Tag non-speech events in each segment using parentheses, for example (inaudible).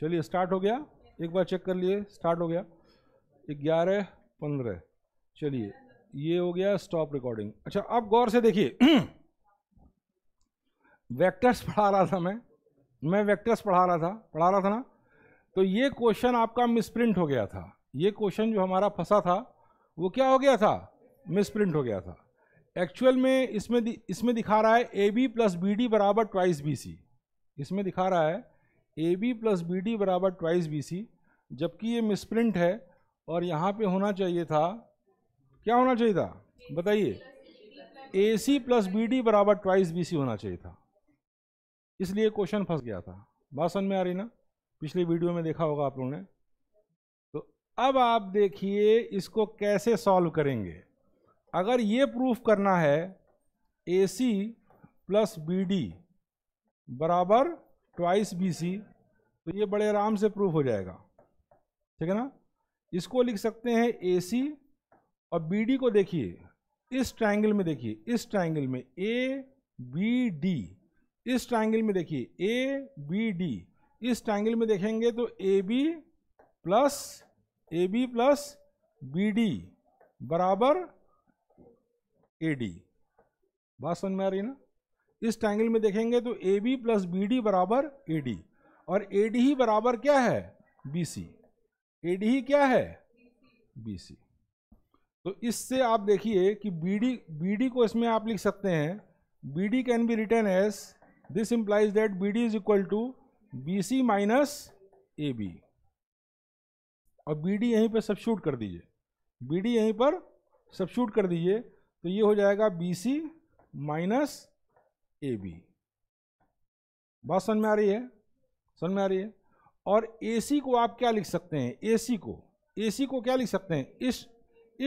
चलिए स्टार्ट हो गया एक बार चेक कर लिए स्टार्ट हो गया ग्यारह पंद्रह चलिए ये हो गया स्टॉप रिकॉर्डिंग अच्छा अब गौर से देखिए वेक्टर्स (clears throat) पढ़ा रहा था मैं मैं वेक्टर्स पढ़ा रहा था पढ़ा रहा था ना तो ये क्वेश्चन आपका मिसप्रिंट हो गया था ये क्वेश्चन जो हमारा फंसा था वो क्या हो गया था मिसप्रिंट हो गया था एक्चुअल में इसमें इसमें दिखा रहा है A B plus B D बराबर ट्वाइस बी सी इसमें दिखा रहा है A B plus B D बराबर ट्वाइस बी सी जबकि ये मिसप्रिंट है और यहाँ पे होना चाहिए था क्या होना चाहिए था बताइए A C plus B D बराबर ट्वाइस बी सी होना चाहिए था इसलिए क्वेश्चन फंस गया था बात समझ में आ रही ना पिछले वीडियो में देखा होगा आप लोगों ने तो अब आप देखिए इसको कैसे सॉल्व करेंगे अगर ये प्रूफ करना है A C plus B D बराबर ट्वाइस बी सी तो ये बड़े आराम से प्रूफ हो जाएगा ठीक है ना इसको लिख सकते हैं ए सी और बी डी को देखिए इस ट्राइंगल में देखिए इस ट्राइंगल में ए बी डी इस ट्राइंगल में देखिए ए बी डी इस ट्राइंगल में देखेंगे तो A B plus A B plus B D बराबर ए डी बात समझ में आ रही है ना इस ट्राइंगल में देखेंगे तो A B plus B D बराबर ए डी और ए डी ही बराबर क्या है बी सी ए डी ही क्या है बी सी तो इससे आप देखिए कि बी डी बी डी को इसमें आप लिख सकते हैं B D can be written as this implies that B D is equal to B C minus A B और बी डी यहीं पर शूट कर दीजिए बी डी यहीं पर शूट कर दीजिए तो ये हो जाएगा B C minus A B बात समझ में आ रही है समझ में आ रही है और ए सी को आप क्या लिख सकते हैं ए सी को ए सी को क्या लिख सकते हैं इस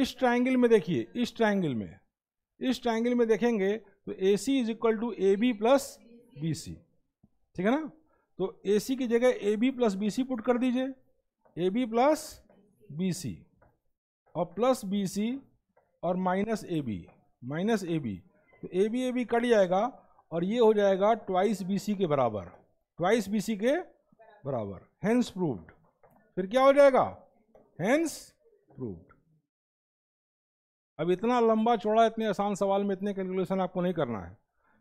इस ट्राइंगल में देखिए इस ट्राइंगल में इस ट्राइंगल में देखेंगे तो A C is equal to A B plus B C ठीक है ना तो ए सी की जगह A B plus B C put कर दीजिए A B plus B C और प्लस बी सी और minus A B minus A B तो A B A B cut जाएगा और ये हो जाएगा ट्वाइस बी के बराबर ट्वाइस बी के बराबर हैंस प्रूव्ड फिर क्या हो जाएगा हैंस प्रूव्ड अब इतना लंबा चौड़ा इतने आसान सवाल में इतने कैलकुलेशन आपको नहीं करना है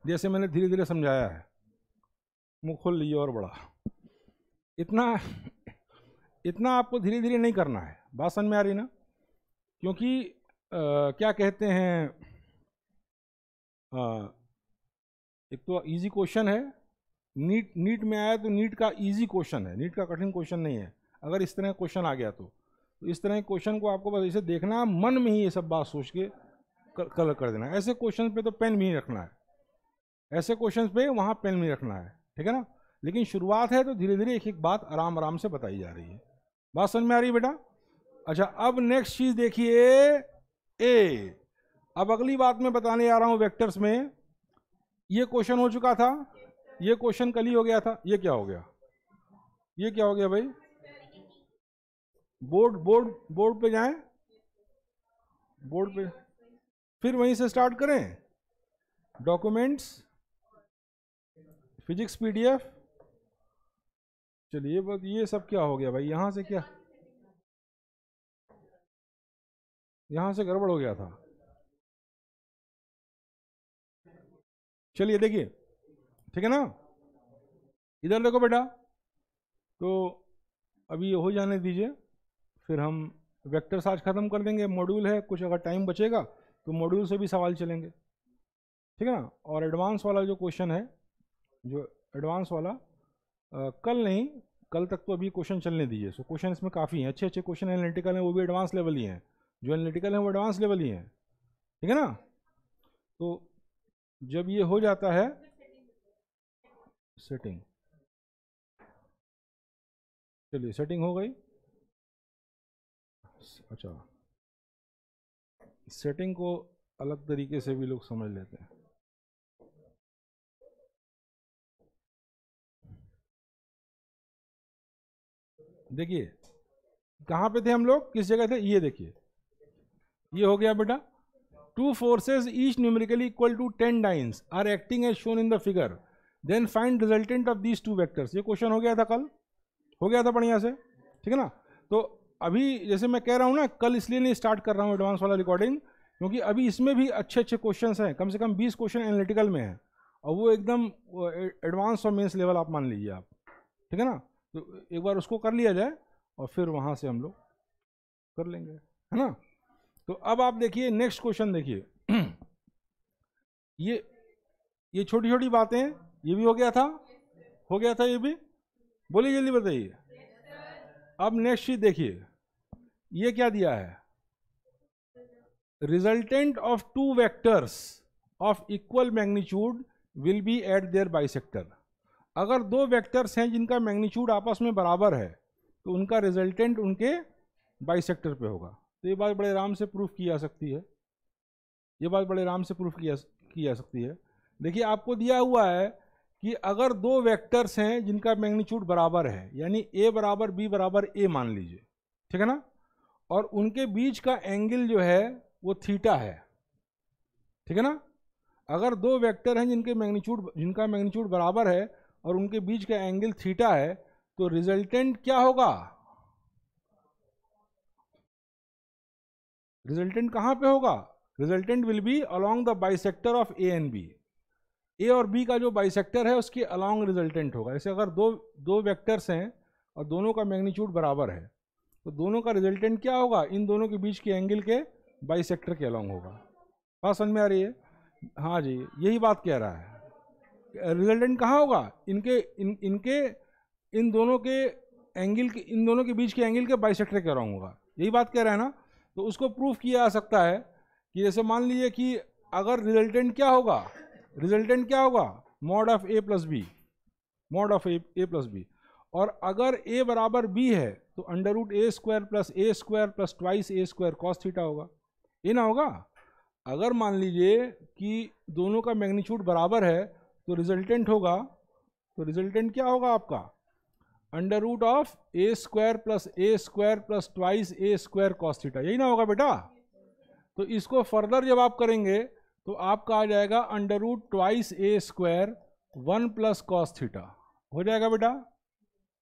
जैसे मैंने धीरे धीरे समझाया है मुख खोल लिए और बड़ा इतना इतना आपको धीरे धीरे नहीं करना है बात समझ में आ रही ना क्योंकि आ, क्या कहते हैं आ, एक तो इजी क्वेश्चन है नीट नीट में आया तो नीट का इजी क्वेश्चन है नीट का कठिन क्वेश्चन नहीं है अगर इस तरह क्वेश्चन आ गया तो तो इस तरह के क्वेश्चन को आपको बस इसे देखना मन में ही ये सब बात सोच के कलर कर देना ऐसे क्वेश्चन पे तो पेन भी नहीं रखना है ऐसे क्वेश्चन पे वहाँ पेन भी रखना है ठीक है ना लेकिन शुरुआत है तो धीरे धीरे एक एक बात आराम आराम से बताई जा रही है बात समझ में आ रही है बेटा अच्छा अब नेक्स्ट चीज़ देखिए ए अब अगली बात मैं बताने आ रहा हूँ वेक्टर्स में ये क्वेश्चन हो चुका था ये क्वेश्चन कल ही हो गया था ये क्या हो गया ये क्या हो गया भाई बोर्ड बोर्ड बोर्ड पे जाएं बोर्ड पे फिर वहीं से स्टार्ट करें डॉक्यूमेंट्स फिजिक्स पीडीएफ चलिए बस ये सब क्या हो गया भाई यहां से क्या यहां से गड़बड़ हो गया था चलिए देखिए ठीक है ना इधर देखो बेटा तो अभी हो जाने दीजिए फिर हम वेक्टर्स आज ख़त्म कर देंगे मॉड्यूल है कुछ अगर टाइम बचेगा तो मॉड्यूल से भी सवाल चलेंगे ठीक है ना और एडवांस वाला जो क्वेश्चन है जो एडवांस वाला आ, कल नहीं कल तक तो अभी क्वेश्चन चलने दीजिए सो क्वेश्चन इसमें काफ़ी हैं अच्छे अच्छे क्वेश्चन एनालिटिकल हैं वो भी एडवांस लेवल ही हैं जो एनालिटिकल हैं वो एडवांस लेवल ही हैं ठीक है ना तो जब ये हो जाता है सेटिंग चलिए सेटिंग हो गई अच्छा सेटिंग को अलग तरीके से भी लोग समझ लेते हैं देखिए कहाँ पे थे हम लोग किस जगह थे ये देखिए ये हो गया बेटा Two forces, each numerically equal to 10 dynes, are acting as shown in the figure. Then find resultant of these two vectors. ये क्वेश्चन हो गया था कल हो गया था बढ़िया से ठीक है ना तो अभी जैसे मैं कह रहा हूँ ना कल इसलिए नहीं स्टार्ट कर रहा हूँ एडवांस वाला रिकॉर्डिंग क्योंकि अभी इसमें भी अच्छे अच्छे क्वेश्चन हैं कम से कम 20 क्वेश्चन एनालिटिकल में हैं और वो एकदम एडवांस और मेंस लेवल आप मान लीजिए आप ठीक है ना तो एक बार उसको कर लिया जाए और फिर वहाँ से हम लोग कर लेंगे है ना तो अब आप देखिए नेक्स्ट क्वेश्चन देखिए ये ये छोटी छोटी बातें ये भी हो गया था हो गया था ये भी बोलिए जल्दी बताइए अब नेक्स्ट चीज देखिए ये क्या दिया है resultant of two vectors of equal magnitude will be at their sector अगर दो वेक्टर्स हैं जिनका मैग्नीच्यूड आपस में बराबर है तो उनका रिजल्टेंट उनके बाइसेक्टर पे होगा तो ये बात बड़े आराम से प्रूफ की जा सकती है ये बात बड़े आराम से प्रूफ किया की जा सकती है देखिए आपको दिया हुआ है कि अगर दो वेक्टर्स हैं जिनका मैग्नीट्यूड बराबर है यानी ए बराबर बी बराबर ए मान लीजिए ठीक है ना और उनके बीच का एंगल जो है वो थीटा है ठीक है ना अगर दो वेक्टर हैं जिनके मैग्नीट्यूड जिनका मैग्नीट्यूड बराबर है और उनके बीच का एंगल थीटा है तो रिजल्टेंट क्या होगा रिजल्टेंट कहाँ पे होगा resultant will be along the bisector of A and B A और बी का जो बाइसेक्टर है उसके अलोंग रिजल्टेंट होगा जैसे अगर दो दो वेक्टर्स हैं और दोनों का मैग्नीट्यूड बराबर है तो दोनों का रिजल्टेंट क्या होगा इन दोनों के बीच के एंगल के बाइसेक्टर के अलोंग होगा बात समझ में आ रही है हाँ जी यही बात कह रहा है रिजल्टेंट कहाँ होगा इनके इन इनके इन दोनों के एंगल के इन दोनों के बीच के एंगल के बाइसेक्टर के अलॉन्ग होगा यही बात कह रहा है ना तो उसको प्रूफ किया जा सकता है कि जैसे मान लीजिए कि अगर रिजल्टेंट क्या होगा रिजल्टेंट क्या होगा mod of A plus B mod of A plus B और अगर ए बराबर बी है तो under root A square plus A square plus twice A square cos theta होगा ये ना होगा अगर मान लीजिए कि दोनों का मैग्नीट्यूड बराबर है तो रिजल्टेंट होगा तो रिजल्टेंट क्या होगा आपका under root of A square plus A square plus twice A square cos theta यही ना होगा बेटा तो इसको फर्दर जब आप करेंगे तो आपका आ जाएगा under root twice A square one plus cos theta हो जाएगा बेटा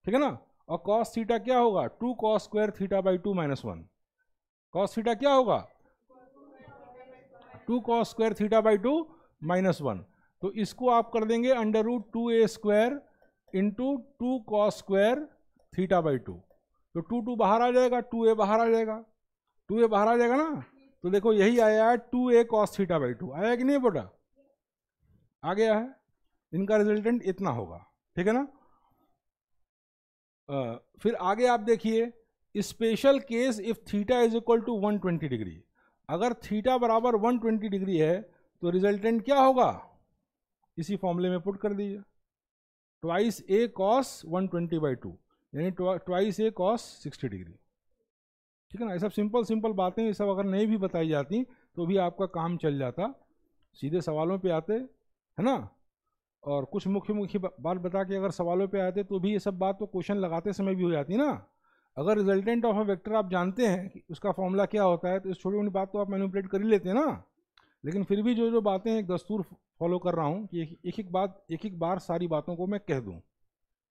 ठीक है ना और कॉस थीटा क्या होगा two cos square theta by two minus one cos theta क्या होगा two cos square theta by two minus one तो इसको आप कर देंगे under root two A square into two cos square theta by two तो टू टू बाहर आ जाएगा टू ए बाहर आ जाएगा टू ए बाहर आ जाएगा ना तो देखो यही आया है two A cos theta by two आया कि नहीं बेटा आ गया है इनका रिजल्टेंट इतना होगा ठीक है ना आ, फिर आगे आप देखिए special case if theta is equal to 120 degree अगर थीटा बराबर 120 डिग्री है तो रिजल्टेंट क्या होगा इसी फॉर्मूले में पुट कर दीजिए twice A cos 120 twenty by two यानी ट्वाइस ए कॉस 60 डिग्री ठीक है ना ये सब सिंपल सिंपल बातें ये सब अगर नहीं भी बताई जाती तो भी आपका काम चल जाता सीधे सवालों पे आते है ना और कुछ मुख्य मुख्य बात बता के अगर सवालों पे आते तो भी ये सब बात तो क्वेश्चन लगाते समय भी हो जाती ना अगर रिजल्टेंट ऑफ अ वेक्टर आप जानते हैं कि उसका फॉर्मूला क्या होता है तो इस छोटी मोटी बात तो आप मैनिपुलेट कर ही लेते हैं ना लेकिन फिर भी जो जो बातें एक दस्तूर फॉलो कर रहा हूँ कि एक एक, एक बात एक एक बार सारी बातों को मैं कह दूँ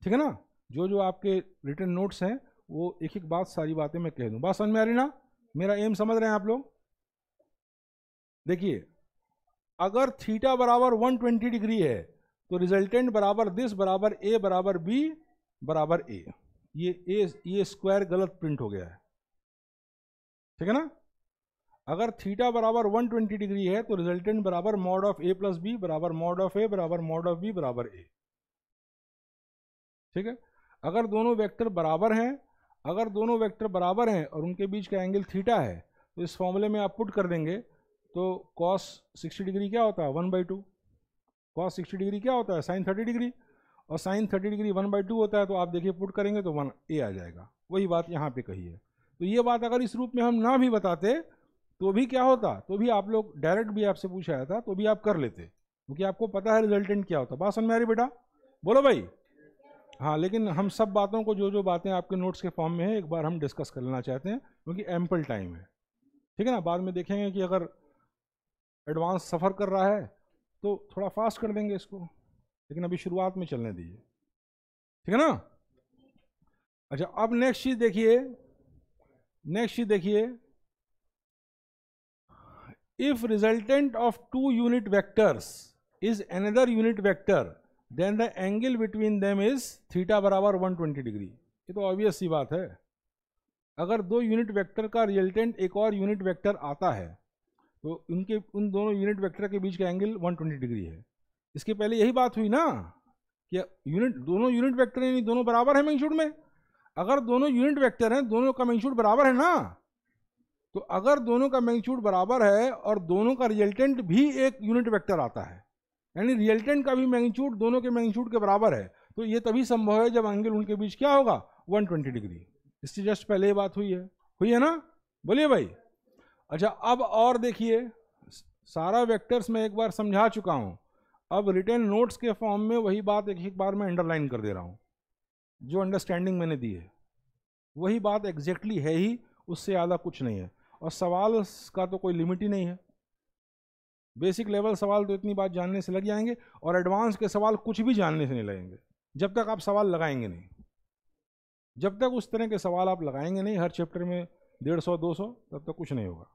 ठीक है ना जो जो आपके रिटर्न नोट्स हैं वो एक एक बात सारी बातें मैं कह दूँ बात समझ में आ रही ना मेरा एम समझ रहे हैं आप लोग देखिए अगर थीटा बराबर 120 डिग्री है तो रिजल्टेंट बराबर दिस बराबर ए बराबर बी बराबर ए ये ए ये स्क्वायर गलत प्रिंट हो गया है ठीक है ना अगर थीटा बराबर 120 डिग्री है तो रिजल्टेंट बराबर mod of A plus B बराबर मॉड ऑफ ए बराबर मॉड ऑफ बी बराबर ए ठीक है अगर दोनों वेक्टर बराबर हैं अगर दोनों वेक्टर बराबर हैं और उनके बीच का एंगल थीटा है तो इस फॉर्मूले में आप पुट कर देंगे तो कॉस 60 डिग्री क्या होता है one by two cos sixty degree क्या होता है साइन थर्टी डिग्री और sine thirty degree one by two होता है तो आप देखिए पुट करेंगे तो वन ए आ जाएगा वही बात यहाँ पे कही है तो ये बात अगर इस रूप में हम ना भी बताते तो भी क्या होता तो भी आप लोग डायरेक्ट भी आपसे पूछा था तो भी आप कर लेते क्योंकि आपको पता है रिजल्टेंट क्या होता बात समझ में आ रही बेटा बोलो भाई हाँ लेकिन हम सब बातों को जो जो बातें आपके नोट्स के फॉर्म में है एक बार हम डिस्कस कर लेना चाहते हैं क्योंकि एम्पल टाइम है ठीक है ना बाद में देखेंगे कि अगर एडवांस सफ़र कर रहा है तो थोड़ा फास्ट कर देंगे इसको लेकिन अभी शुरुआत में चलने दीजिए ठीक है ना अच्छा अब नेक्स्ट चीज़ देखिए नेक्स्ट चीज़ देखिए if resultant of two unit vectors is another unit vector then the angle between them is theta बराबर वन ट्वेंटी डिग्री ये तो ऑब्वियस ही बात है अगर दो यूनिट वैक्टर का रिजल्टेंट एक और यूनिट वैक्टर आता है तो उनके उन दोनों यूनिट वैक्टर के बीच का एंगल वन ट्वेंटी डिग्री है इसके पहले यही बात हुई ना कि यूनिट दोनों यूनिट वैक्टर यानी दोनों बराबर है मैंगशूट में अगर दोनों यूनिट वैक्टर हैं दोनों का मैंगशूट बराबर है ना तो अगर दोनों का मैग्नीट्यूड बराबर है और दोनों का रिजल्टेंट भी एक यूनिट वेक्टर आता है यानी रिजल्टेंट का भी मैग्नीट्यूड दोनों के मैग्नीट्यूड के बराबर है तो ये तभी संभव है जब एंगल उनके बीच क्या होगा 120 डिग्री इससे जस्ट पहले ही बात हुई है हुई है ना बोलिए भाई अच्छा अब और देखिए सारा वेक्टर्स मैं एक बार समझा चुका हूँ अब रिटर्न नोट्स के फॉर्म में वही बात एक एक बार मैं अंडरलाइन कर दे रहा हूँ जो अंडरस्टैंडिंग मैंने दी है वही बात एग्जैक्टली exactly है ही उससे ज़्यादा कुछ नहीं है और सवाल का तो कोई लिमिट ही नहीं है बेसिक लेवल सवाल तो इतनी बात जानने से लग जाएंगे और एडवांस के सवाल कुछ भी जानने से नहीं लगेंगे जब तक आप सवाल लगाएंगे नहीं जब तक उस तरह के सवाल आप लगाएंगे नहीं हर चैप्टर में डेढ़ सौ दो सौ तब तक कुछ नहीं होगा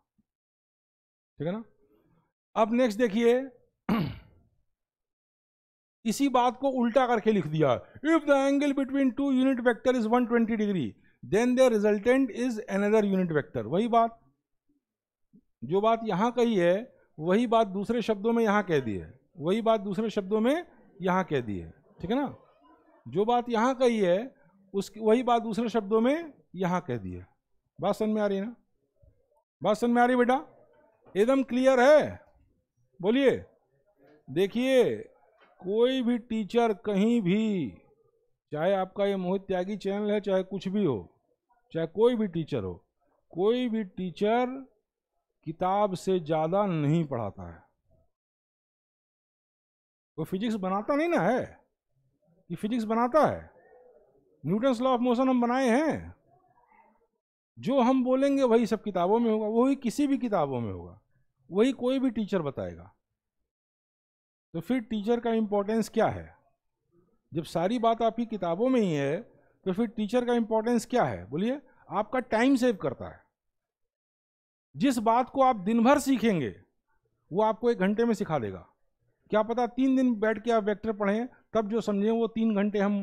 ठीक है ना अब नेक्स्ट देखिए (clears throat) इसी बात को उल्टा करके लिख दिया if the angle between two unit vector is 120 degree then the resultant is another unit vector वही बात जो बात यहाँ कही है वही बात दूसरे शब्दों में यहाँ कह दी है वही बात दूसरे शब्दों में यहाँ कह दी है ठीक है ना जो बात यहाँ कही है उसकी वही बात दूसरे शब्दों में यहाँ कह दी है बात समझ में आ रही है ना बात समझ में आ रही बेटा एकदम क्लियर है बोलिए देखिए कोई भी टीचर कहीं भी चाहे आपका ये मोहित त्यागी चैनल है चाहे कुछ भी हो चाहे कोई भी टीचर हो कोई भी टीचर किताब से ज़्यादा नहीं पढ़ाता है वो फिजिक्स बनाता नहीं ना है कि फिजिक्स बनाता है न्यूटन्स लॉ ऑफ मोशन हम बनाए हैं जो हम बोलेंगे वही सब किताबों में होगा वही किसी भी किताबों में होगा वही कोई भी टीचर बताएगा तो फिर टीचर का इम्पोर्टेंस क्या है जब सारी बात आपकी किताबों में ही है तो फिर टीचर का इम्पोर्टेंस क्या है बोलिए आपका टाइम सेव करता है जिस बात को आप दिन भर सीखेंगे वो आपको एक घंटे में सिखा देगा क्या पता तीन दिन बैठ के आप वेक्टर पढ़ें तब जो समझें वो तीन घंटे हम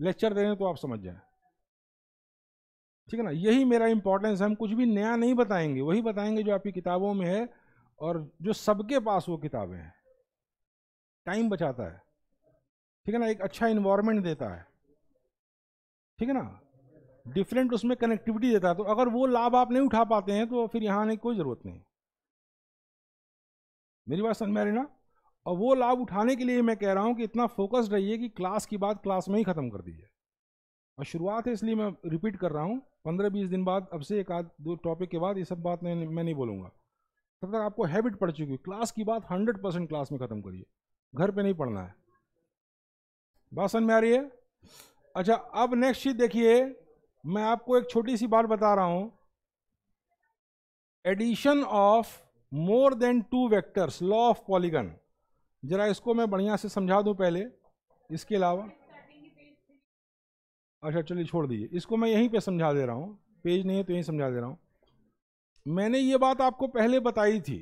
लेक्चर दे रहे हैं तो आप समझ जाएं ठीक है ना यही मेरा इंपॉर्टेंस है हम कुछ भी नया नहीं बताएंगे वही बताएंगे जो आपकी किताबों में है और जो सबके पास वो किताबें हैं टाइम बचाता है ठीक है ना एक अच्छा इन्वायरमेंट देता है ठीक है ना डिफरेंट उसमें कनेक्टिविटी देता है तो अगर वो लाभ आप नहीं उठा पाते हैं तो फिर यहाँ आने की कोई ज़रूरत नहीं मेरी बात समझ में आ रही ना और वो लाभ उठाने के लिए मैं कह रहा हूँ कि इतना फोकस्ड रहिए कि क्लास की बात क्लास में ही ख़त्म कर दीजिए और शुरुआत है इसलिए मैं रिपीट कर रहा हूँ पंद्रह बीस दिन बाद अब से एक आध दो टॉपिक के बाद ये सब बात नहीं मैं नहीं बोलूँगा तब तक आपको हैबिट पड़ चुकी है क्लास की बात हंड्रेड परसेंट क्लास में ख़त्म करिए घर पे नहीं पढ़ना है बात समझ में आ रही है अच्छा अब नेक्स्ट चीज़ देखिए मैं आपको एक छोटी सी बात बता रहा हूं addition of more than two vectors law of polygon जरा इसको मैं बढ़िया से समझा दूं पहले इसके अलावा अच्छा चलिए छोड़ दीजिए इसको मैं यहीं पे समझा दे रहा हूँ पेज नहीं है तो यहीं समझा दे रहा हूँ मैंने ये बात आपको पहले बताई थी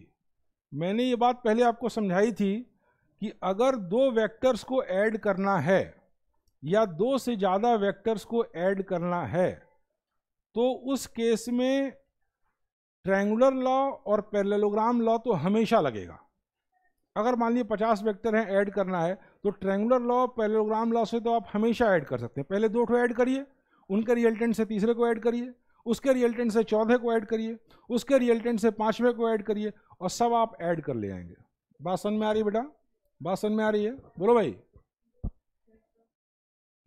मैंने ये बात पहले आपको समझाई थी कि अगर दो वेक्टर्स को ऐड करना है या दो से ज़्यादा वेक्टर्स को ऐड करना है तो उस केस में ट्रायंगुलर लॉ और पैरेललोग्राम लॉ तो हमेशा लगेगा अगर मान लीजिए पचास वेक्टर हैं ऐड करना है तो ट्रायंगुलर लॉ पैरेललोग्राम लॉ से तो आप हमेशा ऐड कर सकते हैं पहले दो ठो ऐड करिए उनके रिजल्टेंट से तीसरे को ऐड करिए उसके रिजल्टेंट से चौथे को ऐड करिए उसके रिजल्टेंट से पाँचवें को ऐड करिए और सब आप ऐड कर ले आएंगे बासन में आ रही है बेटा बासन में आ रही है बोलो भाई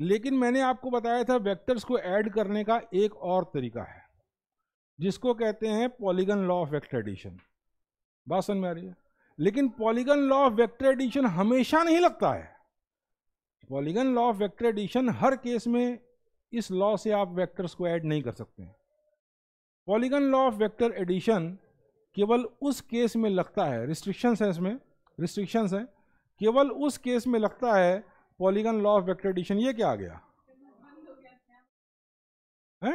लेकिन मैंने आपको बताया था वेक्टर्स को ऐड करने का एक और तरीका है जिसको कहते हैं polygon law of vector addition बात समझ में आ रही है लेकिन polygon law of vector addition हमेशा नहीं लगता है polygon law of vector addition हर केस में इस लॉ से आप वेक्टर्स को ऐड नहीं कर सकते polygon law of vector addition केवल उस केस में लगता है रिस्ट्रिक्शंस हैं इसमें रिस्ट्रिक्शंस हैं केवल उस केस में लगता है polygon law of vector addition ये क्या आ गया है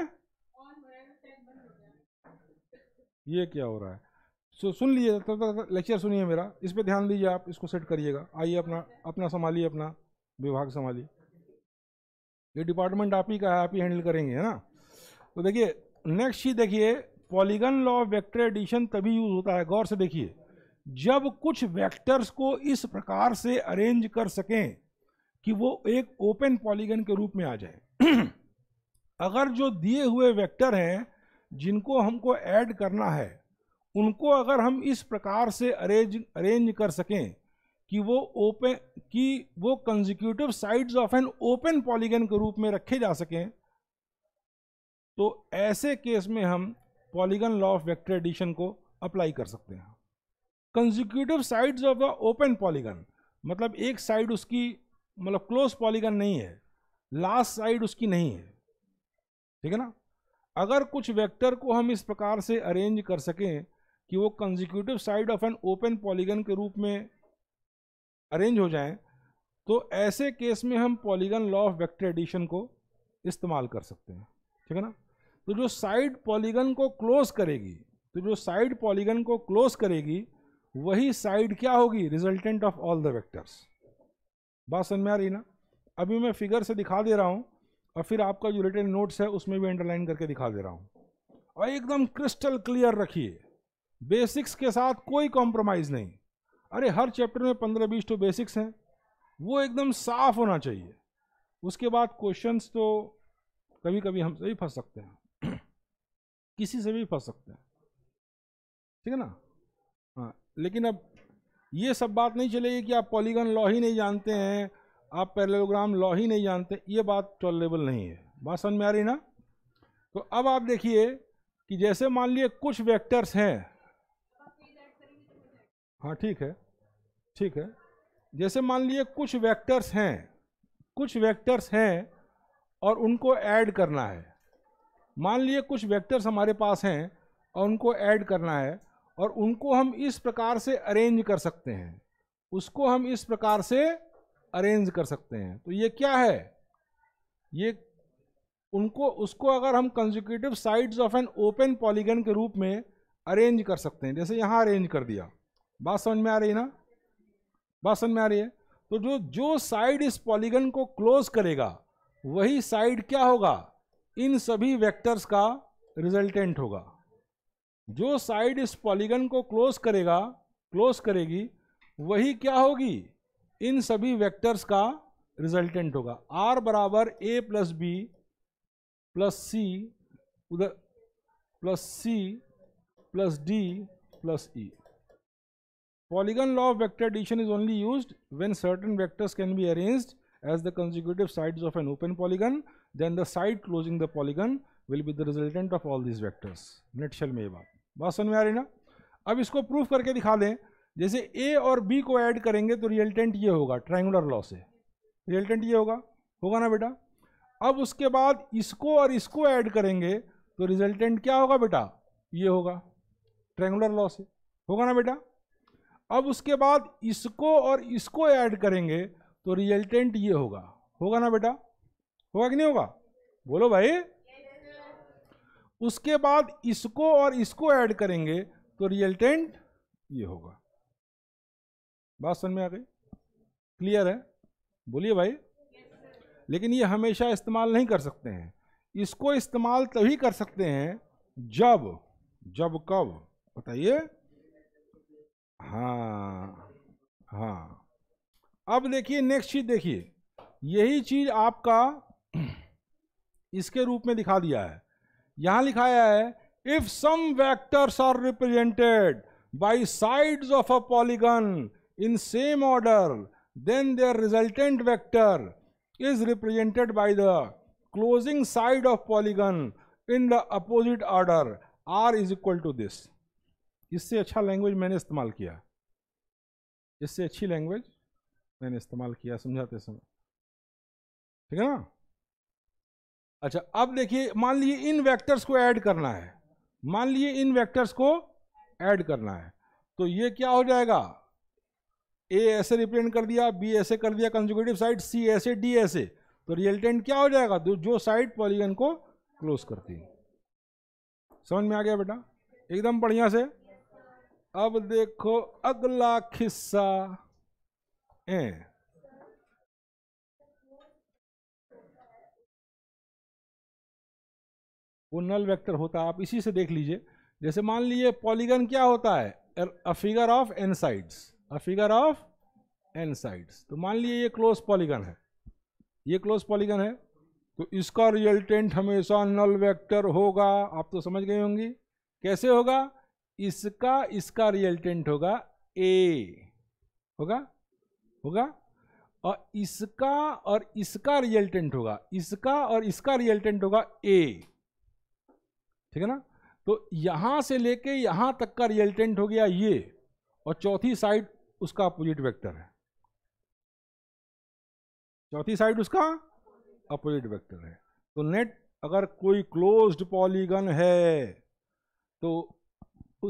ये क्या हो रहा है सो सुन लीजिए तब तो, तक तो, तो, लेक्चर सुनिए मेरा इस पे ध्यान दीजिए आप इसको सेट करिएगा आइए अपना अपना संभालिए अपना विभाग संभालिए ये डिपार्टमेंट आप ही का है आप ही हैंडल करेंगे है ना तो देखिए नेक्स्ट चीज देखिए पॉलीगन लॉ वेक्टर एडिशन तभी यूज होता है गौर से देखिए जब कुछ वेक्टर्स को इस प्रकार से अरेंज कर सकें कि वो एक ओपन पॉलीगन के रूप में आ जाए (clears throat) अगर जो दिए हुए वेक्टर हैं जिनको हमको ऐड करना है उनको अगर हम इस प्रकार से अरेंज अरेंज कर सकें कि वो ओपन कि वो consecutive sides of an open polygon के रूप में रखे जा सकें तो ऐसे केस में हम polygon law of vector addition को अप्लाई कर सकते हैं consecutive sides of the open polygon मतलब एक साइड उसकी मतलब क्लोज पॉलीगन नहीं है लास्ट साइड उसकी नहीं है ठीक है ना अगर कुछ वेक्टर को हम इस प्रकार से अरेंज कर सकें कि वो consecutive side of an open polygon के रूप में अरेंज हो जाएं तो ऐसे केस में हम polygon law of vector addition को इस्तेमाल कर सकते हैं ठीक है ना तो जो साइड पॉलीगन को क्लोज करेगी तो जो साइड पॉलीगन को क्लोज करेगी वही साइड क्या होगी resultant of all the vectors बात समझ में आ रही ना अभी मैं फिगर से दिखा दे रहा हूँ और फिर आपका जो रिटर्न नोट्स है उसमें भी अंडरलाइन करके दिखा दे रहा हूँ और एकदम क्रिस्टल क्लियर रखिए बेसिक्स के साथ कोई कॉम्प्रोमाइज़ नहीं अरे हर चैप्टर में पंद्रह बीस तो बेसिक्स हैं वो एकदम साफ होना चाहिए उसके बाद क्वेश्चंस तो कभी कभी हमसे भी फंस सकते हैं (clears throat) किसी से भी फंस सकते हैं ठीक है ना हाँ लेकिन अब ये सब बात नहीं चलेगी कि आप पॉलीगन लॉ ही नहीं जानते हैं आप पैरेलोग्राम लॉ ही नहीं जानते ये बात टॉलरेबल नहीं है बात समझ में आ रही ना तो अब आप देखिए कि जैसे मान लिए कुछ वेक्टर्स हैं हाँ ठीक है ठीक है जैसे मान लिए कुछ वेक्टर्स हैं कुछ वेक्टर्स हैं और उनको ऐड करना है मान लिए कुछ वेक्टर्स हमारे पास हैं और उनको ऐड करना है और उनको हम इस प्रकार से अरेंज कर सकते हैं उसको हम इस प्रकार से अरेंज कर सकते हैं तो ये क्या है ये उनको उसको अगर हम consecutive sides of an open polygon के रूप में अरेंज कर सकते हैं जैसे यहाँ अरेंज कर दिया बात समझ में आ रही है ना बात समझ में आ रही है तो जो जो साइड इस पॉलीगन को क्लोज करेगा वही साइड क्या होगा इन सभी वेक्टर्स का रिजल्टेंट होगा जो साइड इस पॉलीगन को क्लोज करेगा क्लोज करेगी वही क्या होगी इन सभी वेक्टर्स का रिजल्टेंट होगा आर बराबर A plus B plus C उधर plus C plus D plus E polygon law of vector addition is only use when certain vectors can be arrange as the consecutive side of an open polygon then the side closing the polygon will be the resultant of all this vectors nutshell में ये बात बात समझ में आ रही ना अब इसको प्रूफ करके दिखा दें जैसे ए और बी को ऐड करेंगे तो रिजल्टेंट ये होगा ट्राइंगुलर लॉ से रिजल्टेंट ये होगा होगा ना बेटा अब उसके बाद इसको और इसको ऐड करेंगे तो रिजल्टेंट क्या होगा बेटा ये होगा ट्रेंगुलर लॉ से होगा ना बेटा अब उसके बाद इसको और इसको ऐड करेंगे तो रिजल्टेंट ये होगा होगा ना बेटा होगा कि नहीं होगा बोलो भाई उसके बाद इसको और इसको ऐड करेंगे तो रियल्टेंट ये होगा बात समझ में आ गई क्लियर है बोलिए भाई लेकिन ये हमेशा इस्तेमाल नहीं कर सकते हैं इसको इस्तेमाल तभी कर सकते हैं जब जब कब बताइए हाँ हाँ अब देखिए नेक्स्ट चीज़ देखिए यही चीज़ आपका (clears throat) इसके रूप में दिखा दिया है यहां लिखाया है if some vectors are represented by sides of a polygon in same order then their resultant vector is represented by the closing side of polygon in the opposite order R is equal to this इससे अच्छा language मैंने इस्तेमाल किया इससे अच्छी language मैंने इस्तेमाल किया समझाते समय ठीक है ना अच्छा अब देखिए मान लीजिए इन वेक्टर्स को ऐड करना है मान लीजिए इन वेक्टर्स को ऐड करना है तो ये क्या हो जाएगा ए ऐसे रिप्रेजेंट कर दिया बी ऐसे कर दिया कंजुकेटिव साइड सी ऐसे डी ऐसे तो रिजल्टेंट क्या हो जाएगा तो जो साइड पॉलीगन को क्लोज करती है समझ में आ गया बेटा एकदम बढ़िया से अब देखो अगला खिस्सा ए वो नल वेक्टर होता है आप इसी से देख लीजिए जैसे मान लीजिए पॉलीगन क्या होता है a figure of N sides a figure of N sides तो मान लीजिए ये क्लोज पॉलीगन है ये क्लोज पॉलीगन है तो इसका रिजल्टेंट हमेशा नल वेक्टर होगा आप तो समझ गए होंगी कैसे होगा इसका इसका रिजल्टेंट होगा ए होगा होगा और इसका और इसका रिजल्टेंट होगा इसका और इसका रिजल्टेंट होगा ए ठीक है ना तो यहां से लेके यहां तक का रियल्टेंट हो गया ये और चौथी साइड उसका अपोजिट वेक्टर है चौथी साइड उसका अपोजिट वेक्टर है तो नेट अगर कोई क्लोज्ड पॉलीगन है तो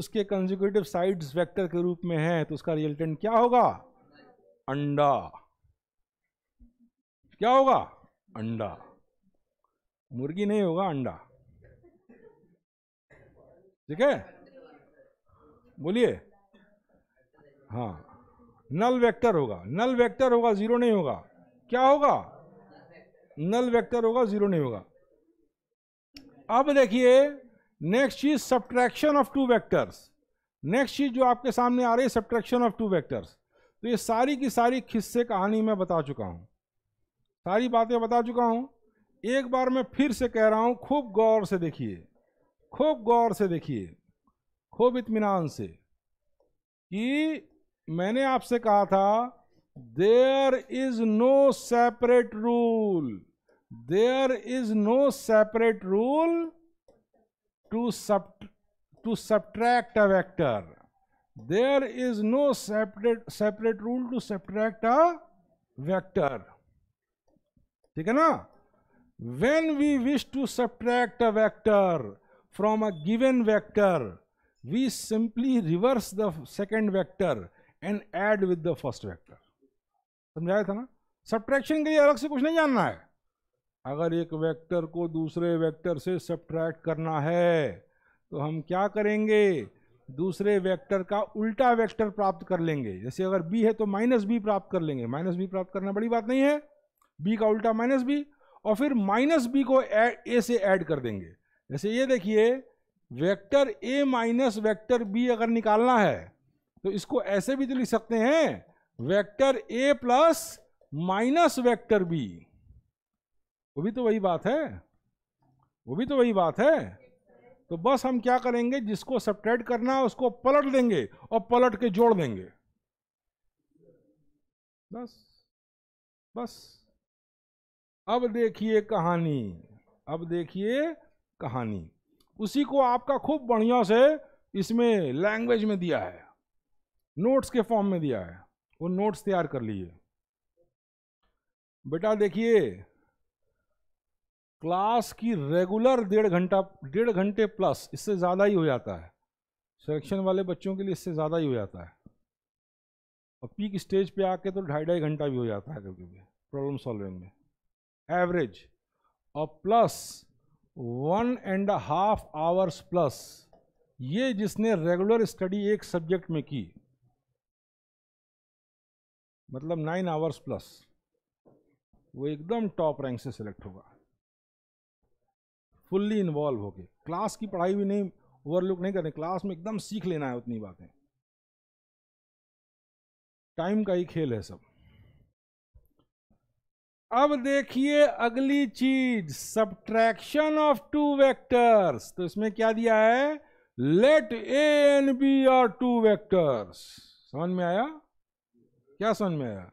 उसके कंजिक्यूटिव साइड्स वेक्टर के रूप में है तो उसका रियल्टेंट क्या होगा अंडा क्या होगा अंडा मुर्गी नहीं होगा अंडा ठीक है बोलिए हाँ नल वेक्टर होगा नल वेक्टर होगा जीरो नहीं होगा क्या होगा नल वेक्टर होगा जीरो नहीं होगा अब देखिए नेक्स्ट चीज subtraction of two vectors next चीज जो आपके सामने आ रही है सब्ट्रैक्शन ऑफ टू वेक्टर्स तो ये सारी की सारी खिस्से कहानी मैं बता चुका हूं सारी बातें बता चुका हूं एक बार मैं फिर से कह रहा हूं खूब गौर से देखिए खूब गौर से देखिए खूब इतमान से कि मैंने आपसे कहा था there is no separate rule there is no separate rule to sub to subtract a vector there is no separate separate rule to subtract a vector ठीक है ना when we wish to subtract a vector from a given vector, we simply reverse the second vector and add with the first vector. समझाया था ना subtraction के लिए अलग से कुछ नहीं जानना है अगर एक vector को दूसरे vector से subtract करना है तो हम क्या करेंगे दूसरे वेक्टर का उल्टा वेक्टर प्राप्त कर लेंगे जैसे अगर बी है तो माइनस बी प्राप्त कर लेंगे माइनस बी प्राप्त करना बड़ी बात नहीं है बी का उल्टा माइनस बी और फिर माइनस बी को ए से ऐड कर देंगे जैसे ये देखिए vector A minus vector B अगर निकालना है तो इसको ऐसे भी तो लिख सकते हैं vector A plus minus vector B वो भी तो वही बात है वो भी तो वही बात है तो बस हम क्या करेंगे जिसको सब्ट्रैक्ट करना है उसको पलट देंगे और पलट के जोड़ देंगे बस बस अब देखिए कहानी अब देखिए कहानी उसी को आपका खूब बढ़िया से इसमें लैंग्वेज में दिया है नोट्स के फॉर्म में दिया है वो नोट्स तैयार कर लिए बेटा देखिए क्लास की रेगुलर डेढ़ घंटा डेढ़ घंटे प्लस इससे ज़्यादा ही हो जाता है सिलेक्शन वाले बच्चों के लिए इससे ज़्यादा ही हो जाता है और पीक स्टेज पे आके तो ढाई ढाई घंटा भी हो जाता है कभी कभी प्रॉब्लम सॉल्विंग में एवरेज और plus one and half hours plus ये जिसने रेगुलर स्टडी एक सब्जेक्ट में की मतलब नाइन आवर्स प्लस वो एकदम टॉप रैंक से सिलेक्ट होगा फुल्ली इन्वॉल्व होके क्लास की पढ़ाई भी नहीं ओवरलुक नहीं करनी क्लास में एकदम सीख लेना है उतनी बातें टाइम का ही खेल है सब अब देखिए अगली चीज सब्ट्रैक्शन ऑफ टू वेक्टर्स तो इसमें क्या दिया है let A and B are two vectors समझ में आया क्या समझ में आया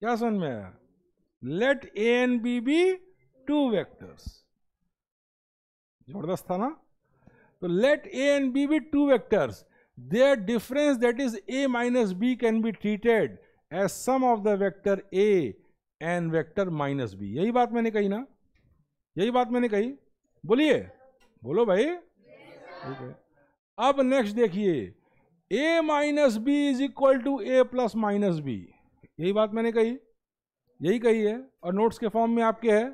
क्या समझ में आया let A and B be two vectors जबरदस्त था ना तो let A and B be two vectors their difference that is A minus B can be treated as sum of the vector A and vector minus B यही बात मैंने कही ना यही बात मैंने कही बोलिए बोलो भाई ठीक है अब नेक्स्ट देखिए A minus B is equal to A plus minus B यही बात मैंने कही यही कही है और नोट्स के फॉर्म में आपके है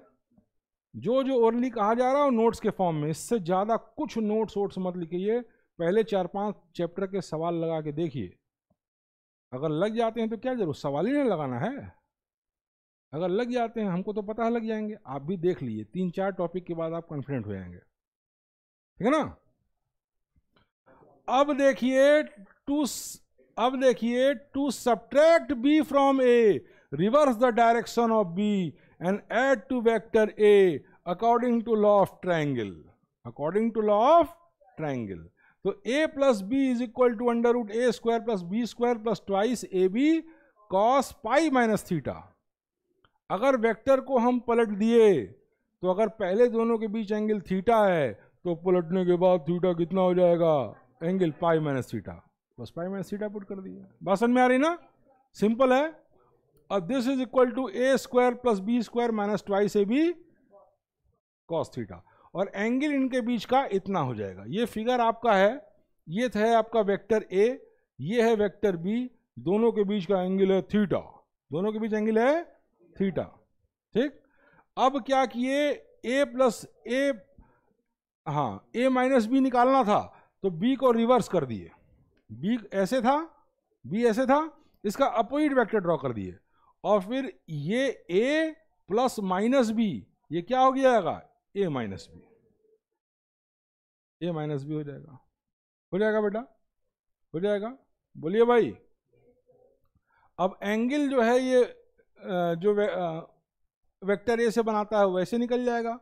जो जो ओरली कहा जा रहा है नोट्स के फॉर्म में इससे ज़्यादा कुछ नोट्स वोट्स मत लिखिए पहले चार पांच चैप्टर के सवाल लगा के देखिए अगर लग जाते हैं तो क्या जरूर सवाल ही नहीं लगाना है अगर लग जाते हैं हमको तो पता लग जाएंगे आप भी देख लीजिए तीन चार टॉपिक के बाद आप कॉन्फिडेंट हो जाएंगे ठीक है ना अब देखिए टू अब देखिए to subtract B from A reverse the direction of B and add to vector A according to law of triangle according to law of triangle तो A plus B is equal to under root A square plus B square plus twice A B cos pi minus theta अगर vector को हम पलट दिए तो अगर पहले दोनों के बीच एंगल थीटा है तो पलटने के बाद थीटा कितना हो जाएगा एंगल पाई माइनस थीटा बस पाई माइनस थीटा पुट कर दिया बात समझ में आ रही ना सिंपल है और this is equal to A square plus B square minus twice A B cos theta और एंगल इनके बीच का इतना हो जाएगा ये फिगर आपका है ये है आपका वेक्टर ए ये है वेक्टर बी दोनों के बीच का एंगल है थीटा दोनों के बीच एंगल है थीटा ठीक अब क्या किए ए प्लस ए हाँ ए माइनस बी निकालना था तो बी को रिवर्स कर दिए बी ऐसे था बी ऐसे था इसका अपोजिट वेक्टर ड्रॉ कर दिए और फिर ये ए प्लस माइनस बी ये क्या हो जाएगा A minus B A minus B हो जाएगा हो जाएगा बेटा हो जाएगा बोलिए भाई अब एंगल जो है ये जो वेक्टर ए से बनाता है वैसे निकल जाएगा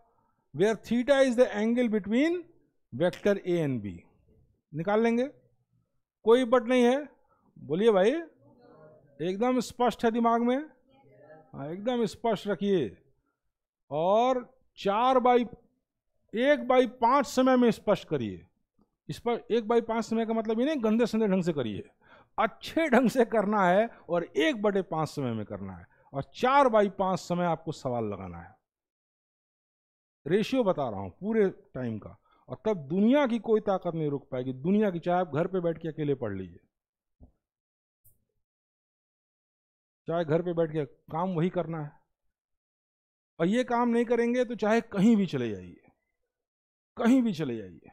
where theta is the angle between vector A and B निकाल लेंगे कोई बट नहीं है बोलिए भाई एकदम स्पष्ट है दिमाग में हाँ एकदम स्पष्ट रखिए और चार बाई एक बाई पाँच समय में स्पष्ट करिए इस पर एक बाई पाँच समय का मतलब ये नहीं गंदे संदे ढंग से करिए अच्छे ढंग से करना है और एक बटे पाँच समय में करना है और चार बाई पांच समय आपको सवाल लगाना है रेशियो बता रहा हूं पूरे टाइम का और तब दुनिया की कोई ताकत नहीं रुक पाएगी दुनिया की चाहे आप घर पे बैठ के अकेले पढ़ लीजिए चाहे घर पे बैठ के काम वही करना है और ये काम नहीं करेंगे तो चाहे कहीं भी चले जाइए कहीं भी चले जाइए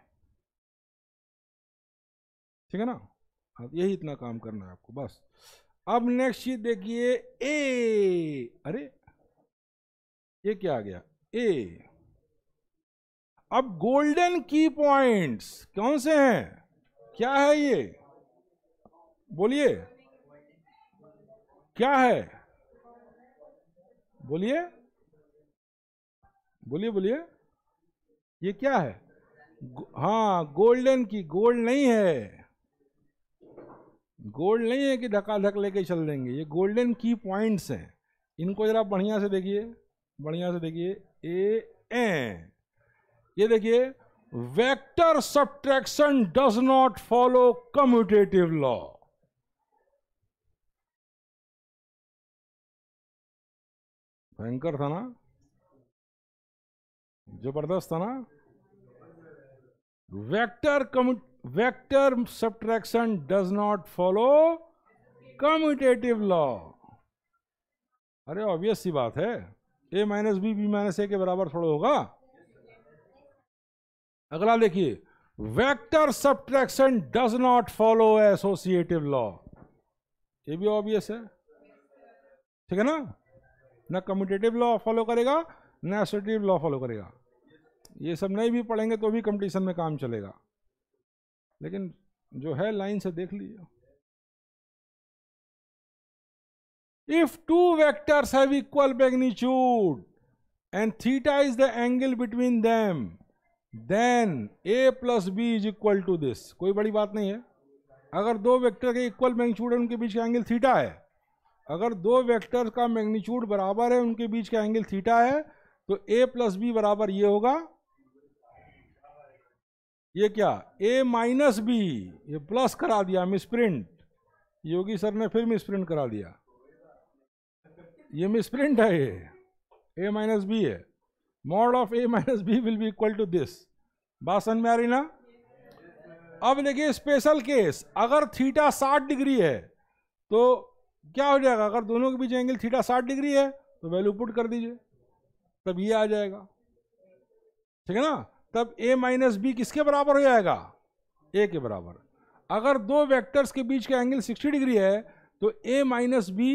ठीक है ना हाँ, यही इतना काम करना है आपको बस अब नेक्स्ट चीज देखिए ए अरे ये क्या आ गया ए अब गोल्डन की पॉइंट्स कौन से हैं क्या है ये बोलिए क्या है बोलिए बोलिए बोलिए ये क्या है हाँ गोल्डन की गोल्ड नहीं है गोल्ड नहीं है कि धकाधक लेके चल देंगे ये गोल्डन की पॉइंट्स हैं इनको ज़रा बढ़िया से देखिए बढ़िया से देखिए ए ए ये देखिए vector subtraction does not follow commutative law भयंकर था ना जबरदस्त था ना vector vector subtraction does not follow commutative law अरे ऑब्वियस सी बात है A minus B B minus A के बराबर थोड़ा होगा अगला देखिए vector subtraction does not follow associative law ये भी ऑब्वियस है ठीक है ना ना कम्यूटेटिव लॉ फॉलो करेगा ना एसोटिव लॉ फॉलो करेगा ये सब नहीं भी पढ़ेंगे तो भी कंपटीशन में काम चलेगा लेकिन जो है लाइन से देख लीजिए if two vectors have equal magnitude and theta is the angle between them then A plus B is equal to this कोई बड़ी बात नहीं है अगर दो वेक्टर के इक्वल मैग्नीट्यूड है उनके बीच का एंगल थीटा है अगर दो वेक्टर का मैग्नीट्यूड बराबर है उनके बीच का एंगल थीटा है तो ए प्लस बी बराबर ये होगा ये क्या ए माइनस बी ये प्लस करा दिया मिस प्रिंट योगी सर ने फिर मिस प्रिंट करा दिया ये मिस प्रिंट है ये ए माइनस बी है mod of A minus B will be equal to this बात समझ में आ रही ना अब देखिए स्पेशल केस अगर थीटा साठ डिग्री है तो क्या हो जाएगा अगर दोनों के बीच एंगल थीटा साठ डिग्री है तो वैल्यू पुट कर दीजिए तब ये आ जाएगा ठीक है ना तब ए माइनस बी किसके बराबर हो जाएगा ए के बराबर अगर दो वेक्टर्स के बीच का एंगल 60 डिग्री है तो ए माइनस बी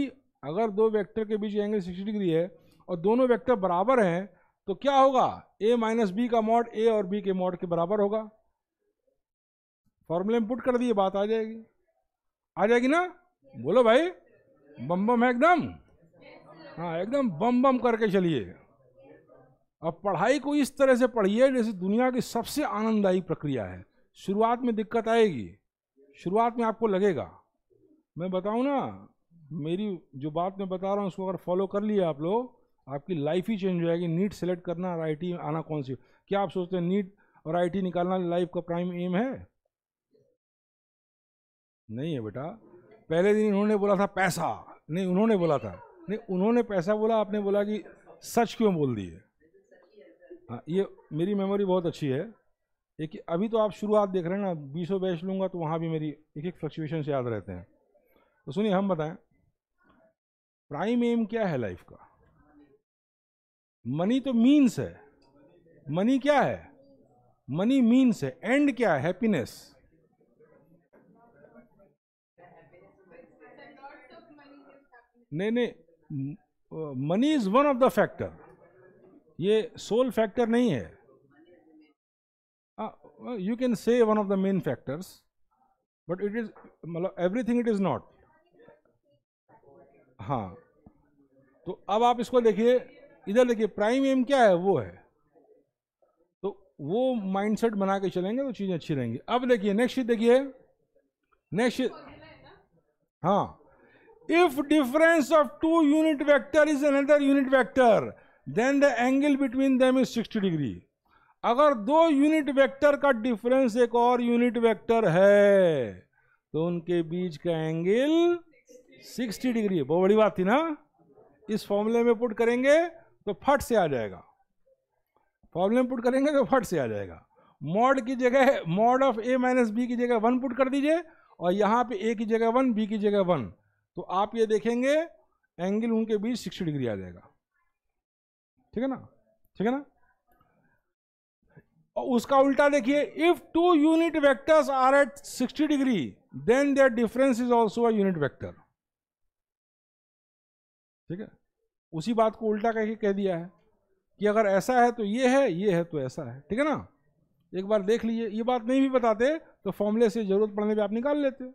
अगर दो वेक्टर के बीच एंगल 60 डिग्री है और दोनों वेक्टर बराबर हैं तो क्या होगा ए माइनस बी का मॉड ए और बी के मॉड के बराबर होगा फॉर्मूले में पुट कर दिए बात आ जाएगी आ जाएगी ना बोलो भाई बम बम है एकदम हाँ एकदम बम बम करके चलिए अब पढ़ाई को इस तरह से पढ़िए जैसे दुनिया की सबसे आनंददायी प्रक्रिया है शुरुआत में दिक्कत आएगी शुरुआत में आपको लगेगा मैं बताऊँ ना मेरी जो बात मैं बता रहा हूँ उसको अगर फॉलो कर लिया आप लोग आपकी लाइफ ही चेंज हो जाएगी नीट सेलेक्ट करना और आई आना कौन सी क्या आप सोचते हैं नीट और आई निकालना लाइफ का प्राइम एम है नहीं है बेटा पहले दिन इन्होंने बोला था पैसा नहीं उन्होंने बोला था नहीं उन्होंने पैसा बोला आपने बोला कि सच क्यों बोल दिए हाँ ये मेरी मेमोरी बहुत अच्छी है एक अभी तो आप शुरुआत देख रहे हैं ना बीसों बैच लूँगा तो वहाँ भी मेरी एक एक फ्लक्चुएशन से याद रहते हैं तो सुनिए हम बताएं प्राइम एम क्या है लाइफ का मनी तो मीन्स है मनी क्या है मनी मीन्स है एंड क्या है हैप्पीनेस नहीं नहीं money is one of the factor ये सोल फैक्टर नहीं है you can say one of the main factors but it is मतलब एवरीथिंग इट इज़ नॉट हाँ तो अब आप इसको देखिए इधर देखिए प्राइम एम क्या है वो है तो वो माइंडसेट बना के चलेंगे तो चीज़ें अच्छी रहेंगी अब देखिए नेक्स्ट देखिए नेक्स्ट हाँ if difference of two unit vector is another unit vector then the angle between them is sixty degree अगर दो यूनिट वेक्टर का डिफरेंस एक और यूनिट वेक्टर है तो उनके बीच का एंगल 60 डिग्री है बहुत बड़ी बात थी ना इस फॉर्मूले में पुट करेंगे तो फट से आ जाएगा फॉर्मूले में पुट करेंगे तो फट से आ जाएगा मॉड की जगह mod of A minus B की जगह वन पुट कर दीजिए और यहाँ पे ए की जगह वन बी की जगह वन तो आप ये देखेंगे एंगल उनके बीच सिक्सटी डिग्री आ जाएगा ठीक है ना ठीक है ना और उसका उल्टा देखिए if two unit vectors are at 60 degree then their difference is also a unit vector ठीक है उसी बात को उल्टा करके कह दिया है कि अगर ऐसा है तो ये है ये है तो ऐसा है ठीक है ना एक बार देख लीजिए ये बात नहीं भी बताते तो फॉर्मूले से जरूरत पड़ने पर आप निकाल लेते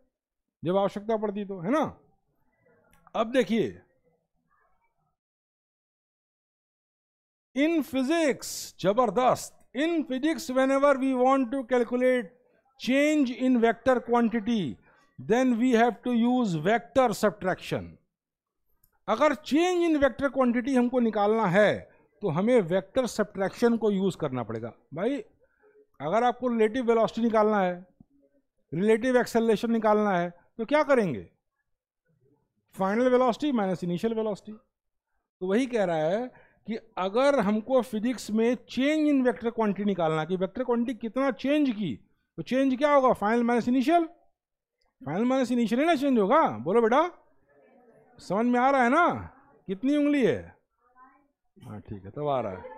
जब आवश्यकता पड़ती तो है ना अब देखिए इन फिजिक्स जबरदस्त in physics whenever we want to calculate change in vector quantity then we have to use vector subtraction अगर change in vector quantity हमको निकालना है तो हमें vector subtraction को यूज़ करना पड़ेगा भाई अगर आपको relative velocity निकालना है relative acceleration निकालना है तो क्या करेंगे final velocity minus initial velocity तो वही कह रहा है कि अगर हमको फिजिक्स में चेंज इन वेक्टर क्वांटिटी निकालना कि वेक्टर क्वांटिटी कितना चेंज की तो चेंज क्या होगा final minus initial final minus initial ही ना चेंज होगा बोलो बेटा समझ में आ रहा है ना कितनी उंगली है हाँ ठीक है तब तो आ रहा है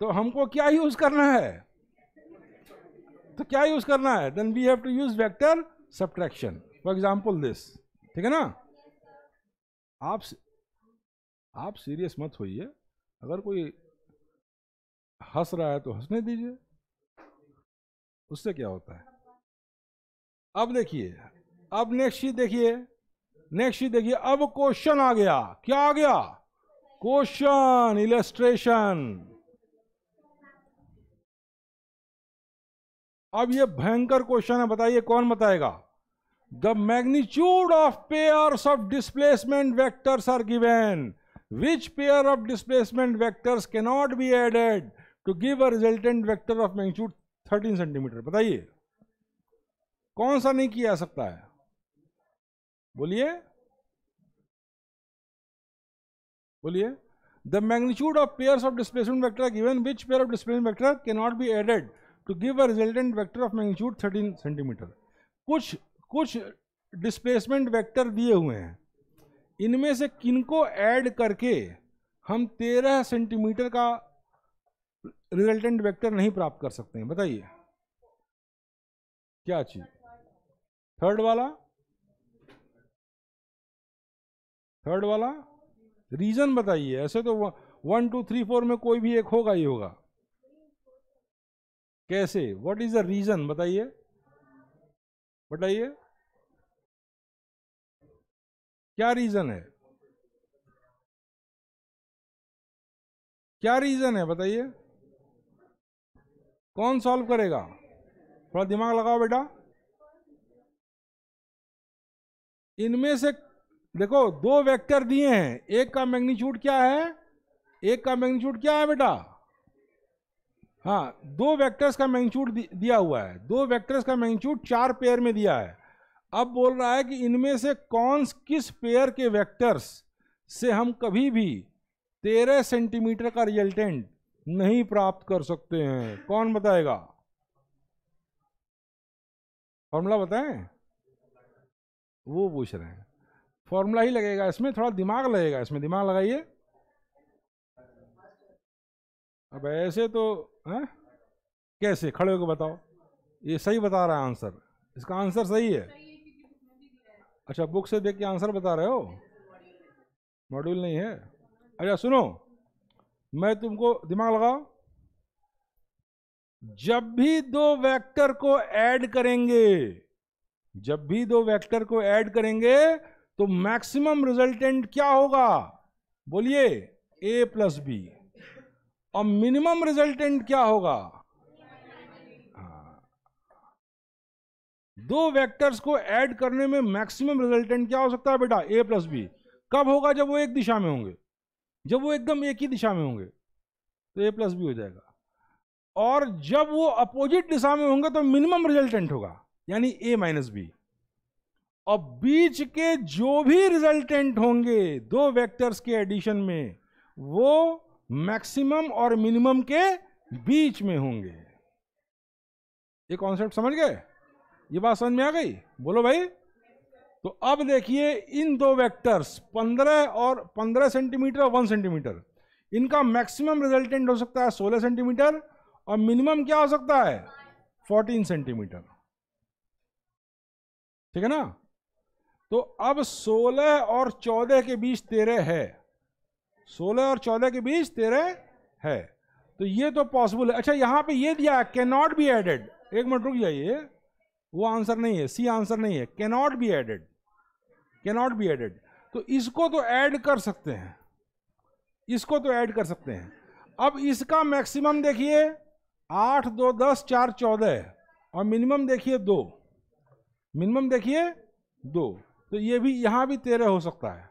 तो हमको क्या यूज करना है तो क्या यूज करना है then we have to use vector subtraction for example this ठीक है ना आप आप सीरियस मत होइए अगर कोई हंस रहा है तो हंसने दीजिए उससे क्या होता है अब देखिए अब नेक्स्ट चीज देखिए नेक्स्ट चीज देखिए अब क्वेश्चन आ गया क्या आ गया क्वेश्चन इलेस्ट्रेशन अब ये भयंकर क्वेश्चन है बताइए कौन बताएगा the magnitude of pairs of displacement vectors are given which pair of displacement vectors cannot be added to give a resultant vector of magnitude 13 centimetre बताइए कौन सा नहीं किया जा सकता है बोलिए बोलिए the magnitude of pairs of displacement vector are given which pair of displacement vector cannot be added to give a resultant vector of magnitude 13 cm कुछ कुछ डिस्प्लेसमेंट वेक्टर दिए हुए हैं इनमें से किनको ऐड करके हम तेरह सेंटीमीटर का रिजल्टेंट वेक्टर नहीं प्राप्त कर सकते हैं बताइए क्या चीज थर्ड वाला थर्ड वाला रीजन बताइए ऐसे तो वन टू थ्री फोर में कोई भी एक होगा ही होगा कैसे व्हाट इज द रीजन बताइए बताइए क्या रीजन है क्या रीजन है बताइए कौन सॉल्व करेगा थोड़ा दिमाग लगाओ बेटा इनमें से देखो दो वेक्टर दिए हैं एक का मैग्नीच्यूड क्या है एक का मैग्नीच्यूड क्या है बेटा हाँ दो वेक्टर्स का मैग्नीच्यूड दिया हुआ है दो वेक्टर्स का मैग्नीच्यूड चार पेयर में दिया है अब बोल रहा है कि इनमें से कौन किस पेयर के वेक्टर्स से हम कभी भी तेरह सेंटीमीटर का रिजल्टेंट नहीं प्राप्त कर सकते हैं कौन बताएगा फॉर्मूला बताएं वो पूछ रहे हैं फॉर्मूला ही लगेगा इसमें थोड़ा दिमाग लगेगा इसमें दिमाग लगाइए अब ऐसे तो है कैसे खड़े होकर बताओ ये सही बता रहा है आंसर इसका आंसर सही है अच्छा बुक से देख के आंसर बता रहे हो मॉड्यूल नहीं है अच्छा सुनो मैं तुमको दिमाग लगाओ जब भी दो वेक्टर को ऐड करेंगे जब भी दो वेक्टर को ऐड करेंगे तो मैक्सिमम रिजल्टेंट क्या होगा बोलिए ए प्लस बी और मिनिमम रिजल्टेंट क्या होगा दो वेक्टर्स को ऐड करने में मैक्सिमम रिजल्टेंट क्या हो सकता है बेटा ए प्लस बी कब होगा जब वो एक दिशा में होंगे जब वो एकदम एक ही दिशा में होंगे तो ए प्लस बी हो जाएगा और जब वो अपोजिट दिशा में होंगे तो मिनिमम रिजल्टेंट होगा यानी ए माइनस बी और बीच के जो भी रिजल्टेंट होंगे दो वेक्टर्स के एडिशन में वो मैक्सिमम और मिनिमम के बीच में होंगे ये कॉन्सेप्ट समझ गए ये बात समझ में आ गई बोलो भाई तो अब देखिए इन दो वेक्टर्स 15 और 15 सेंटीमीटर और 1 सेंटीमीटर इनका मैक्सिमम रिजल्टेंट हो सकता है 16 सेंटीमीटर और मिनिमम क्या हो सकता है 14 सेंटीमीटर ठीक है ना तो अब 16 और 14 के बीच 13 है 16 और 14 के बीच 13 है तो ये तो पॉसिबल है अच्छा यहां पे ये दिया है कैन नॉट बी एडेड एक मिनट रुक जाइए वो आंसर नहीं है सी आंसर नहीं है cannot be added cannot be added तो इसको तो ऐड कर सकते हैं इसको तो ऐड कर सकते हैं अब इसका मैक्सिमम देखिए आठ दो दस चार चौदह और मिनिमम देखिए दो मिनिमम देखिए दो तो ये भी यहाँ भी तेरह हो सकता है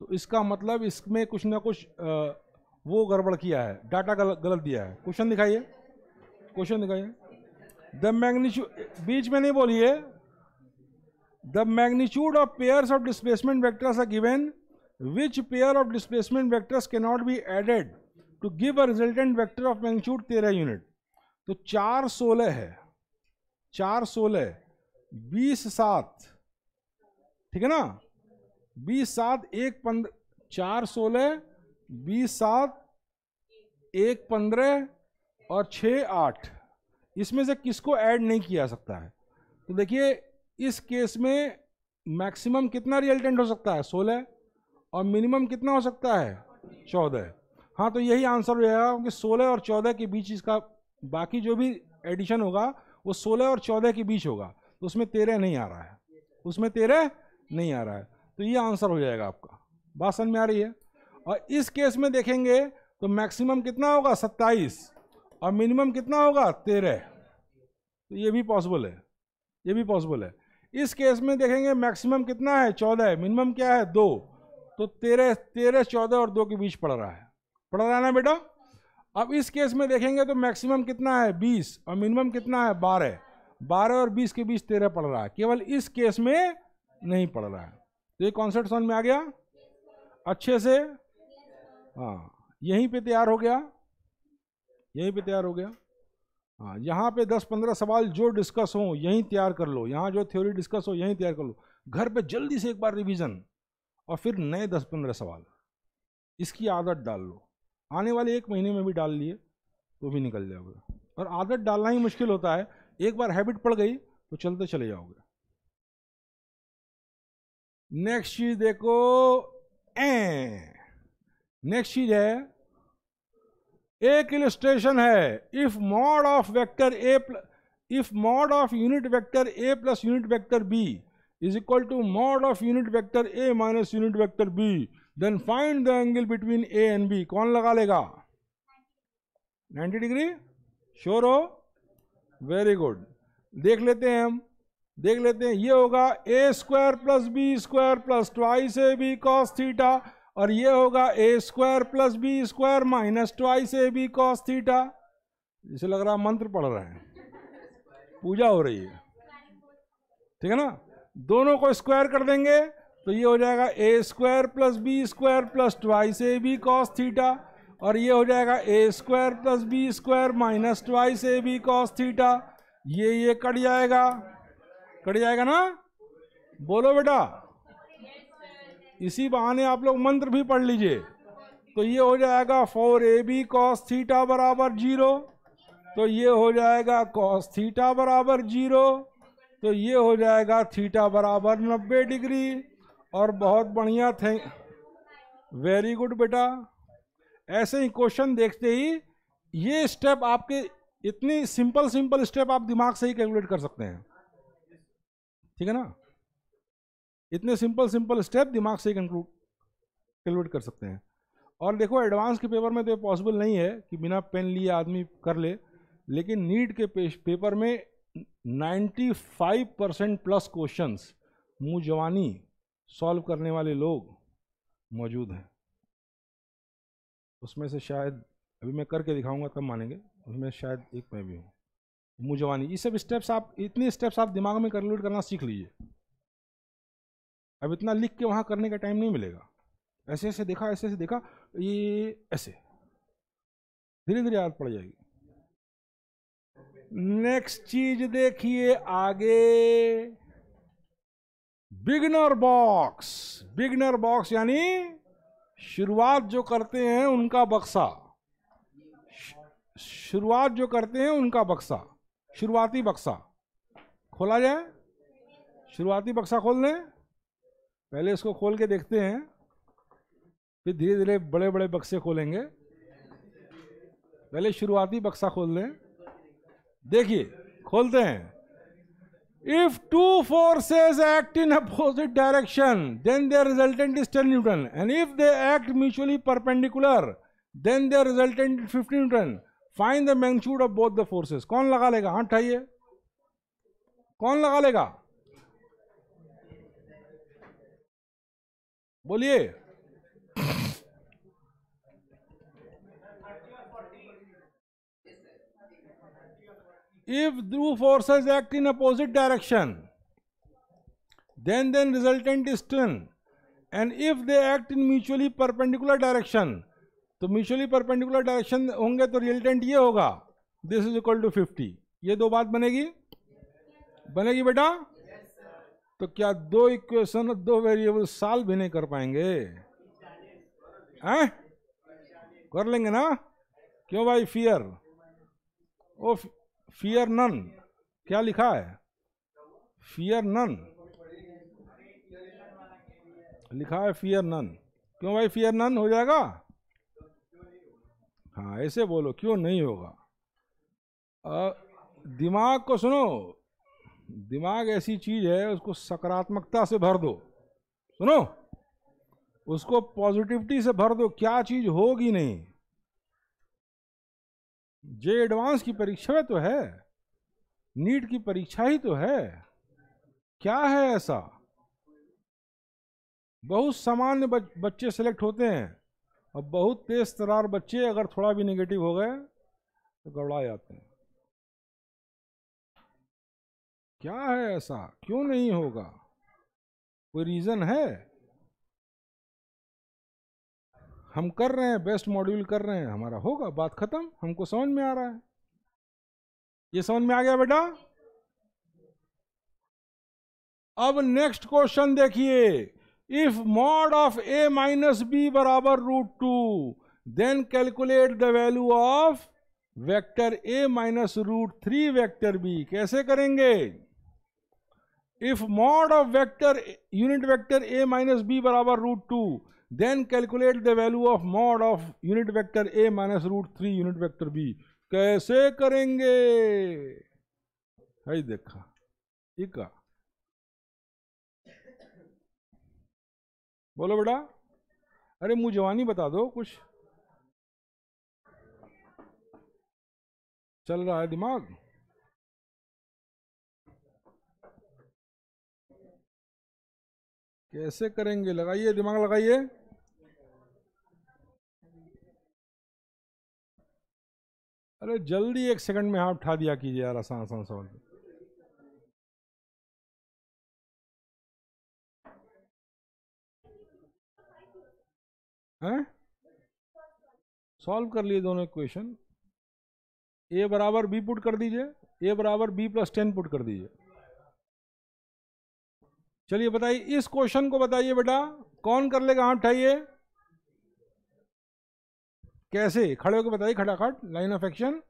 तो इसका मतलब इसमें कुछ ना कुछ आ, वो गड़बड़ किया है डाटा गल, गलत दिया है क्वेश्चन दिखाइए क्वेश्चन दिखाइए द मैग्नीट्यूड बीच में नहीं बोलिए the magnitude of pair of displacement vectors are given which pair of displacement vectors can not be added to give a resultant vector of magnitude तेरह यूनिट तो चार सोलह है चार सोलह बीस सात ठीक है ना बीस सात एक पंद्रह चार सोलह बीस सात एक पंद्रह और छः आठ इसमें से किसको ऐड नहीं किया सकता है तो देखिए इस केस में मैक्सिमम कितना रिजल्टेंट हो सकता है सोलह और मिनिमम कितना हो सकता है चौदह हाँ तो यही आंसर हो जाएगा क्योंकि सोलह और चौदह के बीच इसका बाकी जो भी एडिशन होगा वो सोलह और चौदह के बीच होगा तो उसमें तेरह नहीं आ रहा है उसमें तेरह नहीं आ रहा है तो ये आंसर हो जाएगा आपका बात समझ में आ रही है और इस केस में देखेंगे तो मैक्सिमम कितना होगा सत्ताईस और मिनिमम कितना होगा तेरह तो ये भी पॉसिबल है ये भी पॉसिबल है इस केस में देखेंगे मैक्सिमम कितना है चौदह मिनिमम क्या है दो तो तेरह तेरह चौदह और दो के बीच पड़ रहा है पड़ रहा है ना बेटा अब इस केस में देखेंगे तो मैक्सिमम कितना है बीस और मिनिमम कितना है बारह बारह और बीस के बीच तेरह पड़ रहा है केवल इस केस में नहीं पड़ रहा है तो ये कॉन्सेप्ट समझ में आ गया अच्छे से हाँ यहीं पे तैयार हो गया यहीं पे तैयार हो गया हाँ यहाँ पे दस पंद्रह सवाल जो डिस्कस हो यहीं तैयार कर लो यहाँ जो थ्योरी डिस्कस हो यहीं तैयार कर लो घर पे जल्दी से एक बार रिवीजन और फिर नए दस पंद्रह सवाल इसकी आदत डाल लो आने वाले एक महीने में भी डाल लिए तो भी निकल जाओगे और आदत डालना ही मुश्किल होता है एक बार हैबिट पड़ गई तो चलते चले जाओगे नेक्स्ट चीज देखो ए नेक्स्ट चीज है एक इलस्ट्रेशन है if mod of vector A if mod of unit vector A plus unit vector B is equal to mod of unit vector A minus unit vector B then find the angle between A and B कौन लगा लेगा 90 degree sure हो very good देख लेते हैं हम देख लेते हैं ये होगा A square plus B square plus twice A B cos theta और ये होगा A square plus B square minus twice A B cos theta जैसे लग रहा मंत्र पढ़ रहे हैं पूजा हो रही है ठीक है ना दोनों को स्क्वायर कर देंगे तो ये हो जाएगा A square plus B square plus twice A B cos theta और ये हो जाएगा A square plus B square minus twice A B cos theta ये ये कट जाएगा कट जाएगा ना बोलो बेटा इसी बहाने आप लोग मंत्र भी पढ़ लीजिए तो ये हो जाएगा four A B cos theta बराबर जीरो तो ये हो जाएगा कॉस थीटा बराबर जीरो तो ये हो जाएगा थीटा बराबर नब्बे डिग्री और बहुत बढ़िया थे वेरी गुड बेटा ऐसे ही क्वेश्चन देखते ही ये स्टेप आपके इतनी सिंपल सिंपल स्टेप आप दिमाग से ही कैलकुलेट कर सकते हैं ठीक है ना इतने सिंपल सिंपल स्टेप दिमाग से कंक्लूड कैलकुलेट कर सकते हैं और देखो एडवांस के पेपर में तो पॉसिबल नहीं है कि बिना पेन लिए आदमी कर ले लेकिन नीट के पेपर में 95 परसेंट प्लस क्वेश्चंस मुँह जवानी सॉल्व करने वाले लोग मौजूद हैं उसमें से शायद अभी मैं करके दिखाऊंगा तब मानेंगे उसमें शायद एक मैं भी हूँ मुँह जवानी ये सब स्टेप्स आप इतने स्टेप्स आप दिमाग में कैलकुलेट करना सीख लीजिए अब इतना लिख के वहाँ करने का टाइम नहीं मिलेगा ऐसे ऐसे देखा ऐसे ऐसे देखा ये ऐसे धीरे धीरे याद पड़ जाएगी नेक्स्ट चीज देखिए आगे बिगनर बॉक्स बिगनर बॉक्स यानी शुरुआत जो करते हैं उनका बक्सा शुरुआत जो करते हैं उनका बक्सा शुरुआती बक्सा खोला जाए शुरुआती बक्सा खोल दें पहले इसको खोल के देखते हैं फिर धीरे धीरे बड़े बड़े बक्से खोलेंगे पहले शुरुआती बक्सा खोल दें देखिए खोलते हैं if two forces act in opposite direction then their resultant is ten newton and if they act mutually perpendicular then their resultant is fifty newton find the magnitude of both the forces कौन लगा लेगा हाँ ठाइए कौन लगा लेगा बोलिए if two forces act in opposite direction then then resultant is ten and if they act in mutually perpendicular direction तो mutually perpendicular direction होंगे तो रिजल्टेंट ये होगा this is equal to fifty ये दो बात बनेगी बनेगी बेटा तो क्या दो इक्वेशन और दो वेरिएबल साल भी नहीं कर पाएंगे हैं कर लेंगे ना क्यों भाई फियर ओ फियर नन क्या लिखा है फियर नन लिखा है फियर नन क्यों भाई फियर नन हो जाएगा हाँ ऐसे बोलो क्यों नहीं होगा आ, दिमाग को सुनो दिमाग ऐसी चीज है उसको सकारात्मकता से भर दो सुनो उसको पॉजिटिविटी से भर दो क्या चीज होगी नहीं जे एडवांस की परीक्षा में तो है नीट की परीक्षा ही तो है क्या है ऐसा बहुत सामान्य बच्चे सेलेक्ट होते हैं और बहुत तेज तरार बच्चे अगर थोड़ा भी नेगेटिव हो गए तो गड़बड़ा जाते हैं क्या है ऐसा क्यों नहीं होगा कोई रीज़न है हम कर रहे हैं बेस्ट मॉड्यूल कर रहे हैं हमारा होगा बात खत्म हमको समझ में आ रहा है ये समझ में आ गया बेटा अब नेक्स्ट क्वेश्चन देखिए if mod of A minus B बराबर root two then calculate the value of vector A minus root three vector B कैसे करेंगे if mod of vector unit vector A minus B बराबर root two then calculate the value of mod of unit vector A minus root three unit vector B कैसे करेंगे है देखा ठीक है बोलो बेटा अरे मुझे जवानी बता दो कुछ चल रहा है दिमाग कैसे करेंगे लगाइए दिमाग लगाइए अरे जल्दी एक सेकंड में हाथ उठा दिया कीजिए यार आसान आसान सवाल हैं सॉल्व कर लिए दोनों क्वेश्चन ए बराबर बी पुट कर दीजिए ए बराबर बी प्लस टेन पुट कर दीजिए चलिए बताइए इस क्वेश्चन को बताइए बेटा कौन कर लेगा हाथ उठाइए कैसे खड़े होकर बताइए खटाखट लाइन ऑफ एक्शन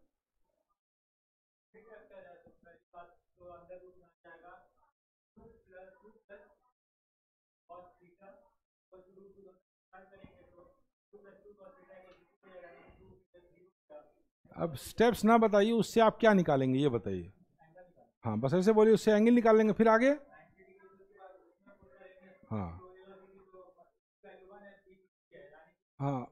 अब स्टेप्स ना बताइए उससे आप क्या निकालेंगे ये बताइए हाँ बस ऐसे बोलिए उससे एंगल निकाल लेंगे फिर आगे हाँ।, हाँ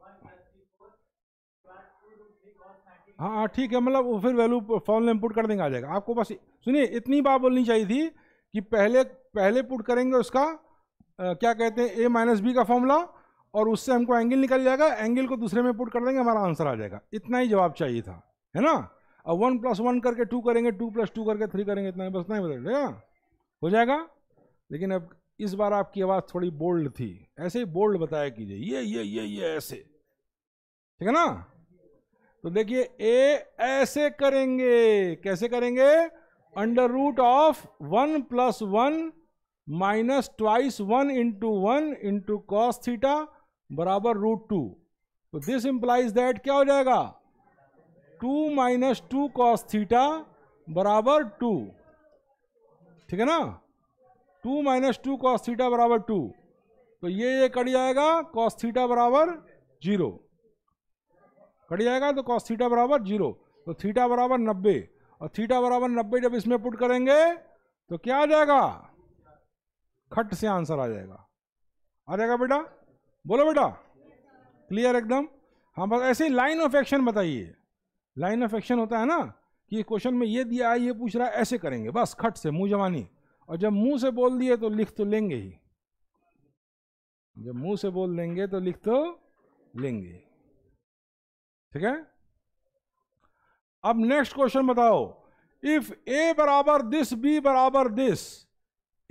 हाँ हाँ ठीक है मतलब वो फिर वैल्यू फॉर्मूला में पुट कर देंगे आ जाएगा आपको बस सुनिए इतनी बात बोलनी चाहिए थी कि पहले पहले पुट करेंगे उसका आ, क्या कहते हैं ए माइनस बी का फॉर्मूला और उससे हमको एंगल निकल जाएगा एंगल को दूसरे में पुट कर देंगे हमारा आंसर आ जाएगा इतना ही जवाब चाहिए था है ना अब वन प्लस वन करके टू करेंगे टू प्लस टू करके थ्री करेंगे इतना बस नहीं बताइए हो जाएगा लेकिन अब इस बार आपकी आवाज़ थोड़ी बोल्ड थी ऐसे ही बोल्ड बताया कीजिए ये ये ये ये ऐसे ठीक है ना तो देखिए ए ऐसे करेंगे कैसे करेंगे under root of one plus one minus twice one into one into cos theta बराबर रूट टू तो दिस इंप्लाइज दैट क्या हो जाएगा two minus two cos theta बराबर टू ठीक है ना two minus two cos theta बराबर टू तो ये ये कट जाएगा कॉस थीटा बराबर जीरो कट जाएगा तो कॉस थीटा बराबर जीरो तो थीटा बराबर नब्बे और थीटा बराबर नब्बे जब इसमें पुट करेंगे तो क्या आ जाएगा खट से आंसर आ जाएगा आ जाएगा बेटा बोलो बेटा क्लियर एकदम हाँ बस ऐसे लाइन ऑफ एक्शन बताइए लाइन ऑफ एक्शन होता है ना कि क्वेश्चन में ये दिया है ये पूछ रहा है ऐसे करेंगे बस खट से मुंह जवानी और जब मुंह से बोल दिए तो लिख तो लेंगे ही जब मुंह से बोल देंगे तो लिख तो लेंगे ठीक है अब नेक्स्ट क्वेश्चन बताओ इफ ए बराबर दिस बी बराबर दिस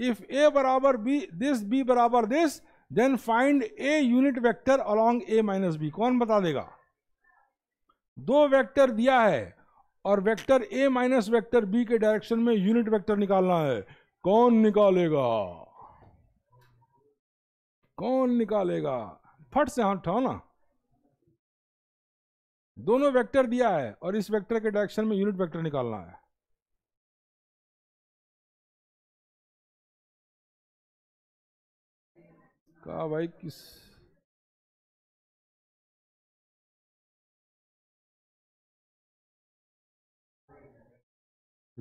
इफ ए बराबर बी दिस बी बराबर this then find a unit vector along A minus B कौन बता देगा दो वेक्टर दिया है और vector A minus vector B के डायरेक्शन में यूनिट वेक्टर निकालना है कौन निकालेगा कौन निकालेगा फट से हाथ उठाओ ना दोनों वेक्टर दिया है और इस वेक्टर के डायरेक्शन में यूनिट वेक्टर निकालना है कहा भाई किस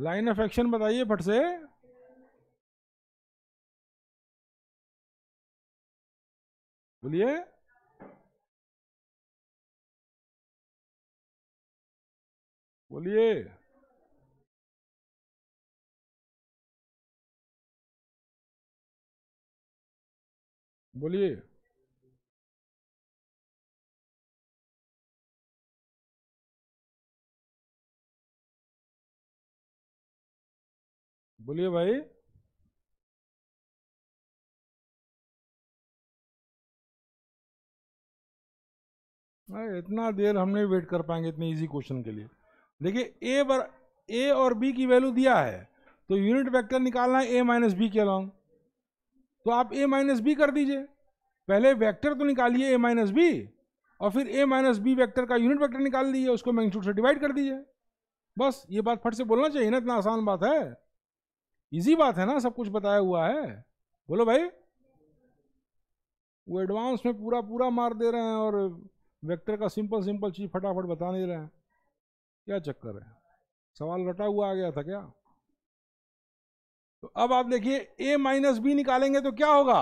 लाइन ऑफ एक्शन बताइए फट से बोलिए बोलिए बोलिए बोलिए भाई इतना देर हम नहीं वेट कर पाएंगे इतने इजी क्वेश्चन के लिए देखिए ए बर ए और बी की वैल्यू दिया है तो यूनिट वेक्टर निकालना है ए माइनस बी के अलॉन्ग तो आप ए माइनस बी कर दीजिए पहले वेक्टर तो निकालिए ए माइनस बी और फिर ए माइनस बी वैक्टर का यूनिट वैक्टर निकाल दीजिए उसको मैग्नीट्यूड से डिवाइड कर दीजिए बस ये बात फट से बोलना चाहिए ना इतना आसान बात है ईजी बात है ना सब कुछ बताया हुआ है बोलो भाई वो एडवांस में पूरा पूरा मार दे रहे हैं और वेक्टर का सिंपल सिंपल चीज़ फटाफट बता नहीं रहे हैं क्या चक्कर है सवाल रटा हुआ आ गया था क्या तो अब आप देखिए ए माइनस बी निकालेंगे तो क्या होगा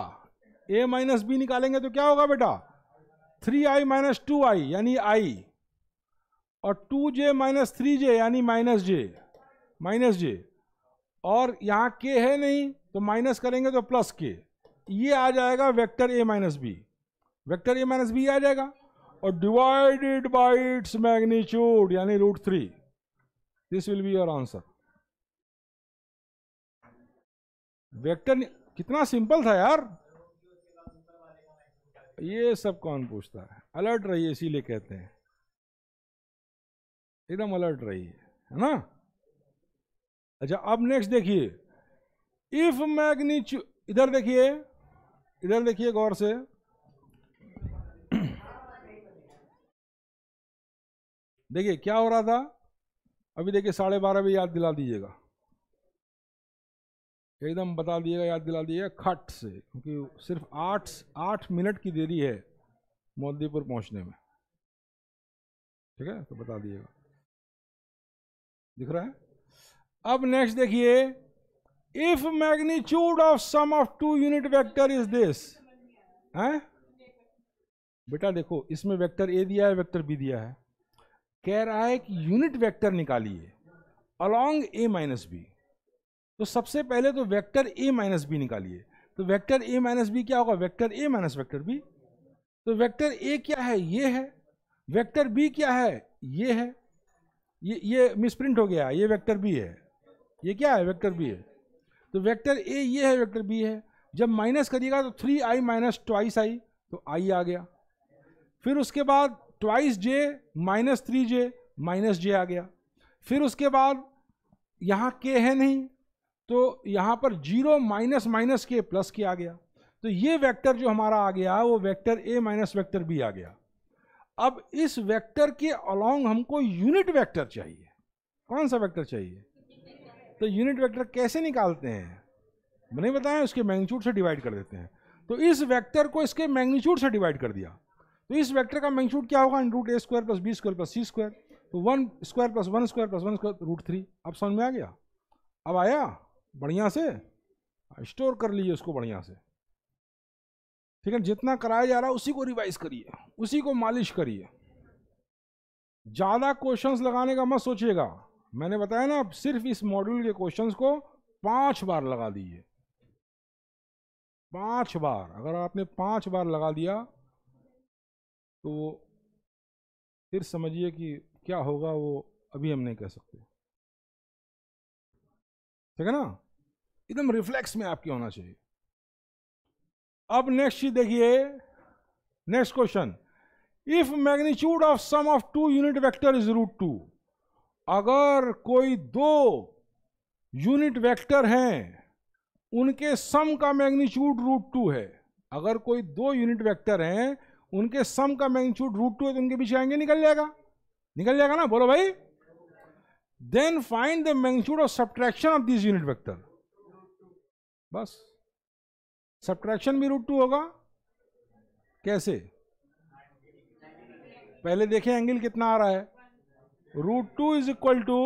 ए माइनस बी निकालेंगे तो क्या होगा बेटा three i minus two i यानी आई और two j minus three j यानी माइनस जे माइनस जे और यहाँ के है नहीं तो माइनस करेंगे तो प्लस के ये आ जाएगा vector A minus B vector A minus B आ जाएगा और डिवाइडेड बाय इट्स मैग्नीट्यूड यानी root three this will be your answer vector कितना सिंपल था यार ये सब कौन पूछता है अलर्ट रहिए इसीलिए कहते हैं एकदम अलर्ट रहिए है ना अच्छा अब नेक्स्ट देखिए इफ मैग्नीच्यूड इधर देखिए इधर देखिए गौर से देखिए क्या हो रहा था अभी देखिए साढ़े बारह बजे याद दिला दीजिएगा एकदम बता दिएगा याद दिला दीजिएगा खट से क्योंकि सिर्फ आठ आठ मिनट की देरी है मोदीपुर पहुंचने में ठीक है तो बता दिएगा दिख रहा है अब नेक्स्ट देखिए if magnitude of sum of two unit vector is this है बेटा देखो इसमें वेक्टर ए दिया है वेक्टर बी दिया है कह रहा है कि यूनिट वेक्टर निकालिए अलोंग ए माइनस बी तो सबसे पहले तो वेक्टर ए माइनस बी निकालिए तो वेक्टर ए माइनस बी क्या होगा vector A minus vector B तो वेक्टर ए क्या है ये है वेक्टर बी क्या है ये है ये ये मिसप्रिंट हो गया ये वेक्टर बी है ये क्या है वेक्टर बी है तो वेक्टर ए ये है वेक्टर बी है जब माइनस करिएगा तो three i minus twice i तो आई आ गया फिर उसके बाद twice j minus three j minus j आ गया फिर उसके बाद यहाँ के है नहीं तो यहाँ पर zero minus minus k plus k आ गया तो ये वेक्टर जो हमारा आ गया वो vector A minus vector B आ गया अब इस वेक्टर के अलोंग हमको यूनिट वेक्टर चाहिए कौन सा वेक्टर चाहिए तो यूनिट वेक्टर कैसे निकालते हैं मैंने बताया उसके मैग्नीट्यूड से डिवाइड कर देते हैं तो इस वेक्टर को इसके मैग्नीट्यूड से डिवाइड कर दिया तो इस वेक्टर का मैग्नीट्यूड क्या होगा root A square plus B square plus C square तो one square plus one square plus one square root three अब समझ में आ गया अब आया बढ़िया से स्टोर कर लीजिए उसको बढ़िया से ठीक है जितना कराया जा रहा है उसी को रिवाइज करिए उसी को मालिश करिए ज़्यादा क्वेश्चंस लगाने का मत सोचिएगा मैंने बताया ना सिर्फ इस मॉड्यूल के क्वेश्चंस को पांच बार लगा दीजिए पांच बार अगर आपने पांच बार लगा दिया तो वो फिर समझिए कि क्या होगा वो अभी हम नहीं कह सकते ठीक है ना एकदम रिफ्लेक्स में आपके होना चाहिए अब नेक्स्ट चीज देखिए next question if magnitude of sum of two unit vector is root two अगर कोई दो यूनिट वेक्टर हैं उनके सम का मैग्नीट्यूड रूट टू है अगर कोई दो यूनिट वेक्टर हैं उनके सम का मैग्नीट्यूड रूट टू है तो उनके पीछे आएंगे निकल जाएगा निकल जाएगा ना बोलो भाई then find the magnitude of subtraction of this unit vector बस सब्ट्रैक्शन भी रूट टू होगा कैसे पहले देखें एंगल कितना आ रहा है root two is equal to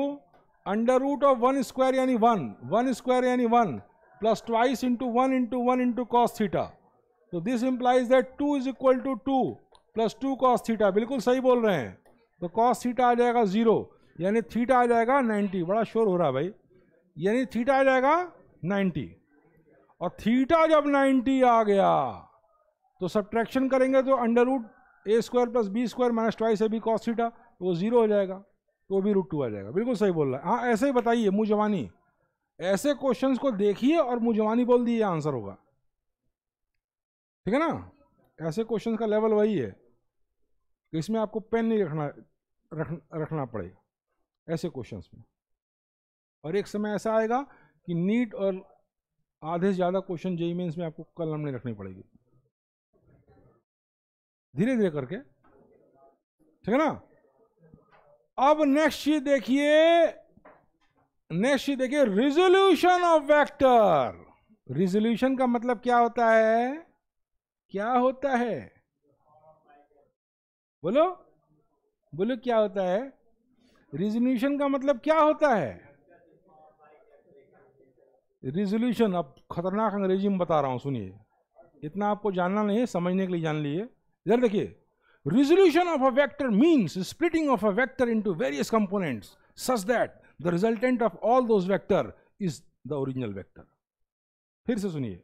under root of one square यानी वन वन स्क्वायर यानी one plus twice into one into one into cos theta तो this implies that two is equal to two plus two cos theta बिल्कुल सही बोल रहे हैं तो cos theta आ जाएगा जीरो यानी थीटा आ जाएगा नाइन्टी बड़ा शोर हो रहा भाई यानी थीटा आ जाएगा नाइन्टी और थीटा जब नाइन्टी आ गया तो सब्ट्रैक्शन करेंगे तो under root A square plus B square minus twice A B cos theta तो वो जीरो हो जाएगा तो वो भी रूट टू आ जाएगा बिल्कुल सही बोल रहा है हाँ ऐसे ही बताइए मुँह जवानी ऐसे क्वेश्चंस को देखिए और मुँह जवानी बोल दिए आंसर होगा ठीक है ना ऐसे क्वेश्चन का लेवल वही है कि इसमें आपको पेन नहीं रखना रख, रखना पड़ेगा ऐसे क्वेश्चंस में और एक समय ऐसा आएगा कि नीट और आधे से ज़्यादा क्वेश्चन जेई मेन्स में आपको कलम नहीं रखनी पड़ेगी धीरे धीरे करके ठीक है ना अब नेक्स्ट चीज देखिए नेक्स्ट चीज देखिए रिजोल्यूशन ऑफ वेक्टर रिजोल्यूशन का मतलब क्या होता है क्या होता है बोलो बोलो क्या होता है रिजोल्यूशन का मतलब क्या होता है रिजोल्यूशन अब खतरनाक अंग्रेजी में बता रहा हूं सुनिए इतना आपको जानना नहीं है समझने के लिए जान लीजिए इधर देखिए resolution of a vector means splitting of a vector into various components such that the resultant of all those vectors is the original vector फिर से सुनिए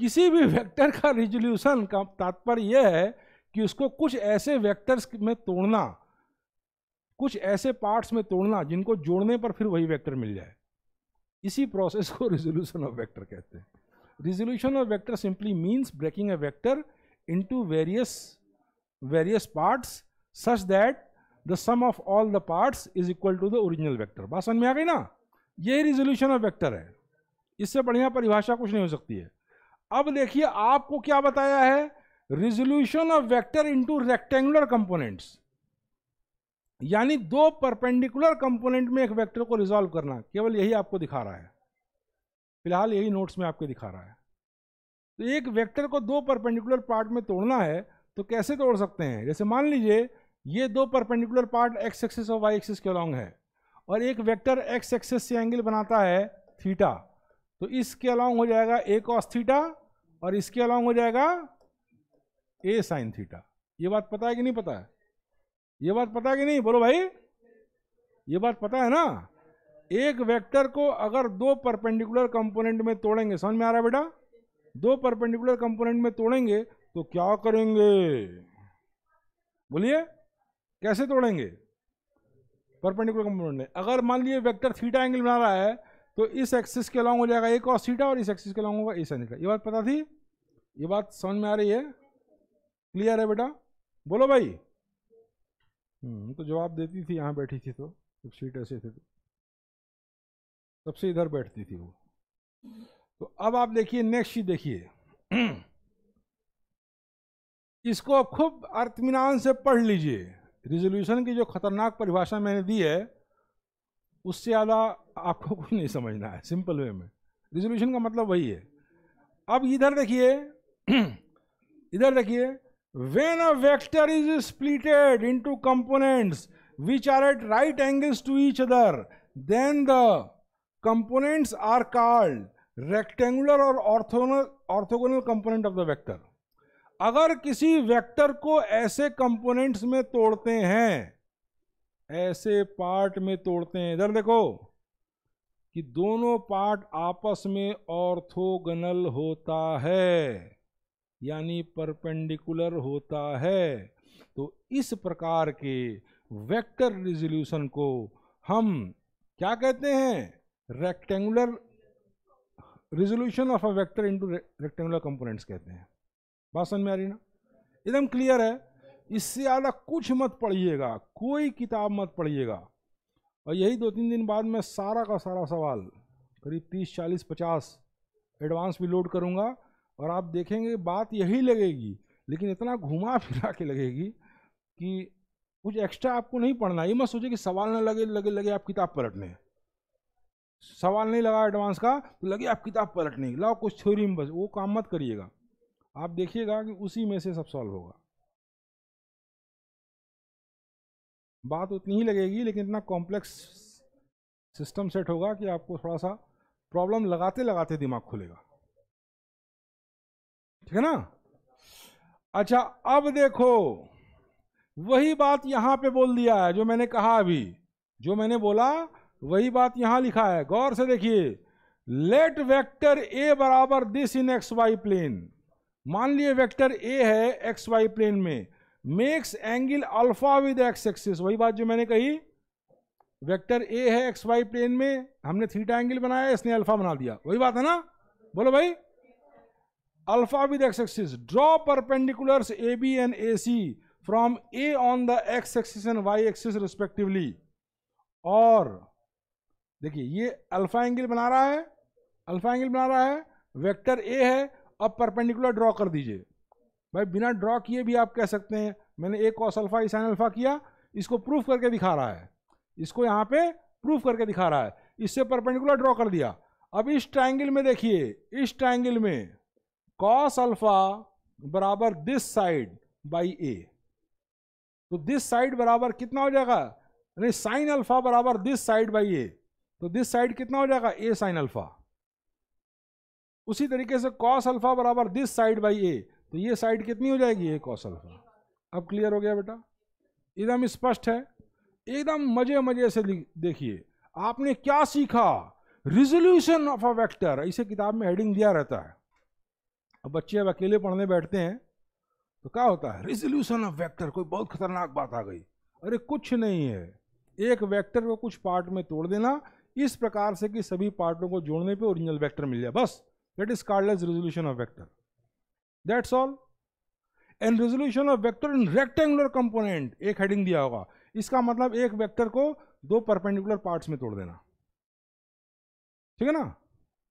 किसी भी वेक्टर का रिजोल्यूशन का तात्पर्य यह है कि उसको कुछ ऐसे वेक्टर्स में तोड़ना कुछ ऐसे पार्ट्स में तोड़ना जिनको जोड़ने पर फिर वही वेक्टर मिल जाए इसी प्रोसेस को रिजोल्यूशन ऑफ वेक्टर कहते हैं resolution of vector simply means breaking a vector into various various parts such that the sum of all the parts is equal to the original vector बात समझ में आ गई ना यही रिजोल्यूशन ऑफ वेक्टर है इससे बढ़िया परिभाषा कुछ नहीं हो सकती है अब देखिए आपको क्या बताया है resolution of vector into rectangular components यानी दो परपेंडिकुलर कंपोनेंट में एक वेक्टर को रिजोल्व करना केवल यही आपको दिखा रहा है फिलहाल यही नोट्स में आपको दिखा रहा है तो एक वेक्टर को दो परपेंडिकुलर पार्ट में तोड़ना है तो कैसे तोड़ सकते हैं जैसे मान लीजिए ये दो परपेंडिकुलर पार्ट एक्स एक्सेस और वाई एक्सेस के लॉन्ग है और एक वेक्टर एक्स एक्सेस से एंगल बनाता है थीटा तो इसके अलॉन्ग हो जाएगा ए कॉस थीटा और इसके अलॉन्ग हो जाएगा ए साइन थीटा ये बात पता है कि नहीं पता है ये बात पता है कि नहीं बोलो भाई ये बात पता है ना एक वेक्टर को अगर दो परपेंडिकुलर कंपोनेंट में तोड़ेंगे समझ में आ रहा है बेटा दो परपेंडिकुलर कंपोनेंट में तोड़ेंगे तो क्या करेंगे बोलिए कैसे तोड़ेंगे परपेंडिकुलर कंपोनेंट में अगर मान लीजिए वेक्टर थीटा एंगल बना रहा है तो इस एक्सिस के अलॉन्ग हो जाएगा एक और सीटा और इस एक्सिस के अलॉन्ग होगा ए साइन थीटा ये बात पता थी ये बात समझ में आ रही है क्लियर है बेटा बोलो भाई हम्म, तो जवाब देती थी यहाँ बैठी थी तो जब सीट ऐसे थी तो सबसे इधर बैठती थी वो तो अब आप देखिए नेक्स्ट चीज देखिए (clears throat) इसको खूब अर्थमिनान से पढ़ लीजिए रिजोल्यूशन की जो खतरनाक परिभाषा मैंने दी है उससे ज़्यादा आपको कुछ नहीं समझना है सिंपल वे में रिजोल्यूशन का मतलब वही है अब इधर देखिए (clears throat) इधर देखिए when a vector is splitted two components which are at right angles to each other then the components are called rectangular और orthogonal component of the vector अगर किसी वेक्टर को ऐसे कंपोनेंट्स में तोड़ते हैं ऐसे पार्ट में तोड़ते हैं इधर देखो कि दोनों पार्ट आपस में ऑर्थोगनल होता है यानी परपेंडिकुलर होता है तो इस प्रकार के वेक्टर रिजोल्यूशन को हम क्या कहते हैं rectangular resolution of a vector into rectangular components कहते हैं बात समझ में आ रही ना एकदम क्लियर है इससे ज़्यादा कुछ मत पढ़िएगा कोई किताब मत पढ़िएगा और यही दो तीन दिन बाद मैं सारा का सारा सवाल करीब तीस चालीस पचास एडवांस भी लोड करूँगा और आप देखेंगे बात यही लगेगी लेकिन इतना घुमा फिरा के लगेगी कि कुछ एक्स्ट्रा आपको नहीं पढ़ना ये मत सोचिए कि सवाल ना लगे लगे लगे आप किताब पलटने सवाल नहीं लगा एडवांस का तो लगे आप किताब पलटने लाओ कुछ थ्योरी में बस वो काम मत करिएगा आप देखिएगा कि उसी में से सब सॉल्व होगा बात उतनी ही लगेगी लेकिन इतना कॉम्प्लेक्स सिस्टम सेट होगा कि आपको थोड़ा सा प्रॉब्लम लगाते लगाते दिमाग खुलेगा ठीक है ना अच्छा अब देखो वही बात यहां पे बोल दिया है जो मैंने कहा अभी जो मैंने बोला वही बात यहां लिखा है गौर से देखिए लेट वेक्टर ए बराबर this in x y plane मान लिए वेक्टर ए है एक्स वाई प्लेन में makes angle alpha with x axis वही बात जो मैंने कही वेक्टर ए है एक्स वाई प्लेन में हमने थीटा एंगल बनाया इसने अल्फा बना दिया वही बात है ना बोलो भाई alpha with x axis draw perpendiculars A B and A C from A on the x axis and y axis respectively और देखिए ये अल्फा एंगल बना रहा है अल्फा एंगल बना रहा है वेक्टर ए है अब परपेंडिकुलर ड्रॉ कर दीजिए भाई बिना ड्रॉ किए भी आप कह सकते हैं मैंने एक कॉस अल्फा साइन अल्फा किया इसको प्रूफ करके दिखा रहा है इसको यहाँ पे प्रूफ करके दिखा रहा है इससे परपेंडिकुलर ड्रॉ कर दिया अब इस ट्राइंगल में देखिए इस ट्राइंगल में कॉस अल्फा बराबर दिस साइड बाई ए तो दिस साइड बराबर कितना हो जाएगा यानी साइन अल्फा बराबर दिस साइड बाई ए तो दिस साइड कितना हो जाएगा ए साइन अल्फा उसी तरीके से कॉस अल्फा बराबर दिस साइड बाई ए तो ये साइड कितनी हो जाएगी एक कौशल अब क्लियर हो गया बेटा एकदम स्पष्ट है एकदम मजे मजे से देखिए आपने क्या सीखा रिजोल्यूशन ऑफ अ वेक्टर इसे किताब में हेडिंग दिया रहता है अब बच्चे अब अकेले पढ़ने बैठते हैं तो क्या होता है रिजोल्यूशन ऑफ वेक्टर कोई बहुत खतरनाक बात आ गई अरे कुछ नहीं है एक वेक्टर को कुछ पार्ट में तोड़ देना इस प्रकार से कि सभी पार्टों को जोड़ने पे ओरिजिनल वेक्टर मिल जाए बस that is cordless resolution of vector that's all and resolution of vector in rectangular component एक हेडिंग दिया होगा इसका मतलब एक वेक्टर को दो परपेंडिकुलर पार्ट्स में तोड़ देना ठीक है ना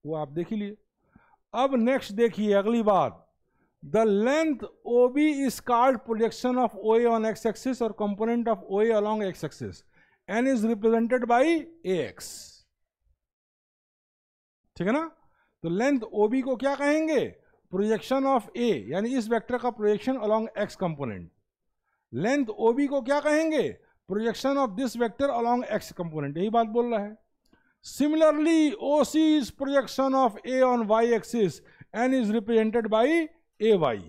वो आप देख ही लिए अब नेक्स्ट देखिए अगली बात the length O B is called projection of O A on x axis और component of O A along x axis and is represented by A x ठीक है ना तो लेंथ ओ बी को क्या कहेंगे प्रोजेक्शन ऑफ ए यानी इस वेक्टर का projection along x component length O B को क्या कहेंगे projection of this vector along x component यही बात बोल रहा है similarly O C is projection of A on y axis and is represented by A y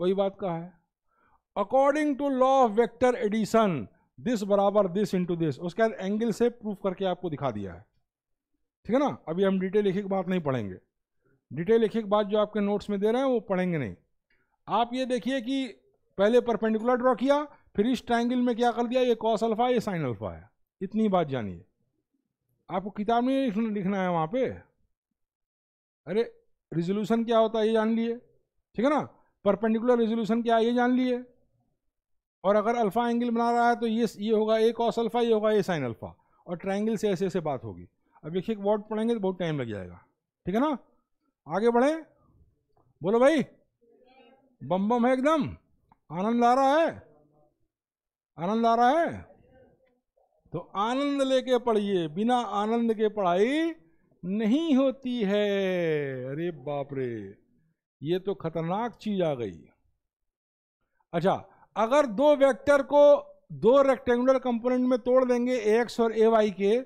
वही बात कहा है according to law of vector addition this बराबर दिस इंटू दिस उसके बाद एंगल से प्रूफ करके आपको दिखा दिया है ठीक है ना अभी हम डिटेल लिखे एक बात नहीं पढ़ेंगे डिटेल एक एक बात जो आपके नोट्स में दे रहे हैं वो पढ़ेंगे नहीं आप ये देखिए कि पहले परपेंडिकुलर ड्रॉ किया फिर इस ट्राइंगल में क्या कर दिया ये कॉस अल्फा ये साइन अल्फा है इतनी बात जानिए आपको किताब नहीं लिखना है वहाँ पे अरे रिजोल्यूशन क्या होता है ये जान लिए ठीक है ना परपेंडिकुलर रिजोल्यूशन क्या है ये जान लिए और अगर अल्फ़ा एंगल बना रहा है तो ये ये होगा ए कॉस अल्फ़ा ये होगा ए साइन अल्फ़ा और ट्राइंगल से ऐसे ऐसे बात होगी अब एक एक वर्ड पढ़ेंगे तो बहुत टाइम लग जाएगा ठीक है ना आगे बढ़े बोलो भाई बम बम है एकदम आनंद आ रहा है आनंद आ रहा है तो आनंद लेके पढ़िए बिना आनंद के पढ़ाई नहीं होती है अरे बाप रे ये तो खतरनाक चीज आ गई अच्छा अगर दो वेक्टर को दो रेक्टेंगुलर कंपोनेंट में तोड़ देंगे एक्स और ए वाई के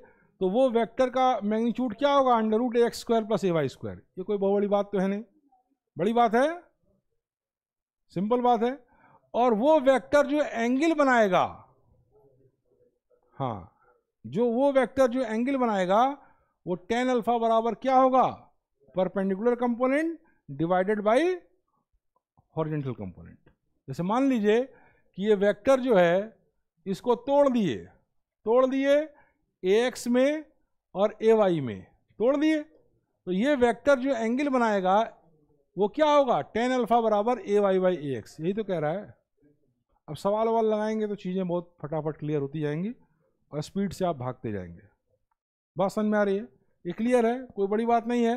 तो वो वेक्टर का मैग्नीट्यूड क्या होगा under root x square plus A y square ये कोई बहुत बड़ी बात तो है नहीं बड़ी बात है सिंपल बात है और वो वेक्टर जो एंगल बनाएगा हाँ जो वो वेक्टर जो एंगल बनाएगा वो टेन अल्फा बराबर क्या होगा perpendicular component divided by horizontal component जैसे मान लीजिए कि ये वेक्टर जो है इसको तोड़ दिए तोड़ दिए ए एक्स में और ए वाई में तोड़ दिए तो ये वेक्टर जो एंगल बनाएगा वो क्या होगा टेन अल्फा बराबर A y by A x यही तो कह रहा है अब सवाल वाल लगाएंगे तो चीज़ें बहुत फटाफट क्लियर होती जाएंगी और स्पीड से आप भागते जाएंगे बात समझ में आ रही है ये क्लियर है कोई बड़ी बात नहीं है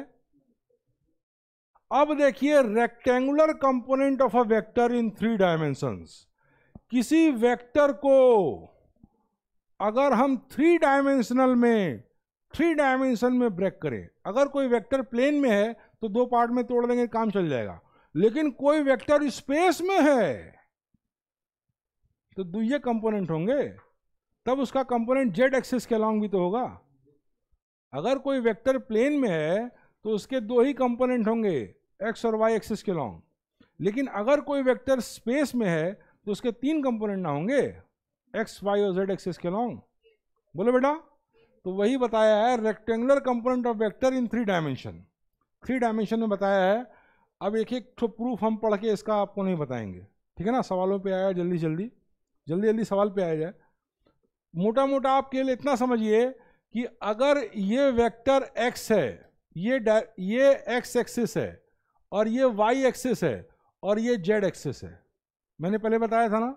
अब देखिए rectangular component of a vector in three dimensions किसी वेक्टर को अगर हम थ्री डायमेंशनल में थ्री डायमेंशन में ब्रेक करें अगर कोई वेक्टर प्लेन में है तो दो पार्ट में तोड़ देंगे काम चल जाएगा लेकिन कोई वेक्टर स्पेस में है तो दुये कंपोनेंट होंगे तब उसका कंपोनेंट जेड एक्सिस कहलाऊं भी तो होगा अगर कोई वेक्टर प्लेन में है तो उसके दो ही कंपोनेंट होंगे एक्स और वाई एक्सिस के लॉन्ग लेकिन अगर कोई वेक्टर स्पेस में है तो उसके तीन कंपोनेंट ना होंगे एक्स वाई और जेड एक्सेस के लॉन्ग बोलो बेटा तो वही बताया है rectangular component of vector in three dimension three dimension में बताया है अब एक एक तो प्रूफ हम पढ़ के इसका आपको नहीं बताएंगे ठीक है ना सवालों पे आया जल्दी जल्दी जल्दी जल्दी सवाल पे आया जाए मोटा मोटा आप केवल इतना समझिए कि अगर ये वेक्टर एक्स है ये ये एक्स एक्सिस है और ये वाई एक्सिस है और ये जेड एक्सिस है मैंने पहले बताया था ना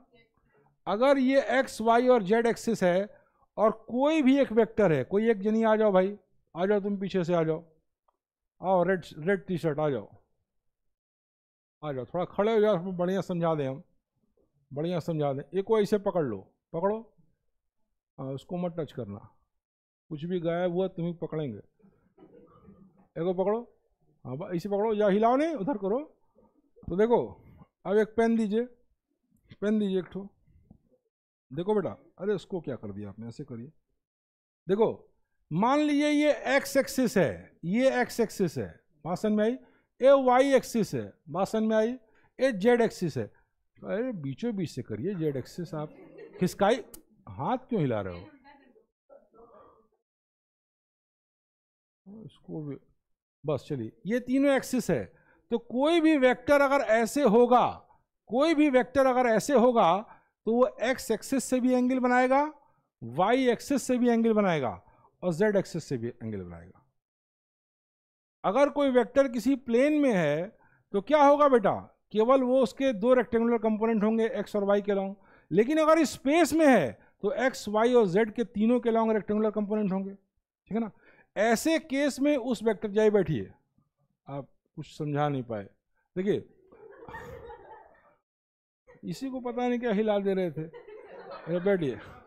अगर ये एक्स वाई और जेड एक्सिस है और कोई भी एक वेक्टर है कोई एक जनी आ जाओ भाई आ जाओ तुम पीछे से आ जाओ आओ रेड रेड टी शर्ट आ जाओ आ जाओ थोड़ा खड़े हो जाओ बढ़िया समझा दें हम बढ़िया समझा दें एक को ऐसे पकड़ लो पकड़ो आ, उसको मत टच करना कुछ भी गायब हुआ तुम्हें पकड़ेंगे एक पकड़ो हाँ ऐसे पकड़ो या हिलाओ नहीं उधर करो तो देखो अब एक पेन दीजिए पेन दीजिए एक ठो देखो बेटा अरे उसको क्या कर दिया आपने ऐसे करिए देखो मान लीजिए ये एक्स एक्सिस है ये एक्स एक्सिस है भाषण में आई ए वाई एक्सिस है भाषण में आई ए जेड एक्सिस है अरे बीचों बीच से करिए जेड एक्सिस आप खिसकाई हाथ क्यों हिला रहे हो इसको भी बस चलिए ये तीनों एक्सिस है तो कोई भी वेक्टर अगर ऐसे होगा कोई भी वेक्टर अगर ऐसे होगा तो वो एक्स एक्सेस से भी एंगल बनाएगा वाई एक्सेस से भी एंगल बनाएगा और जेड एक्सेस से भी एंगल बनाएगा अगर कोई वेक्टर किसी प्लेन में है तो क्या होगा बेटा केवल वो उसके दो रेक्टेंगुलर कंपोनेंट होंगे एक्स और वाई के लॉन्ग लेकिन अगर स्पेस में है तो एक्स वाई और जेड के तीनों के लॉन्ग रेक्टेंगुलर कंपोनेंट होंगे ठीक है ना ऐसे केस में उस वैक्टर जाए बैठिए आप कुछ समझा नहीं पाए देखिए इसी को पता नहीं क्या हिला दे रहे थे बैठिए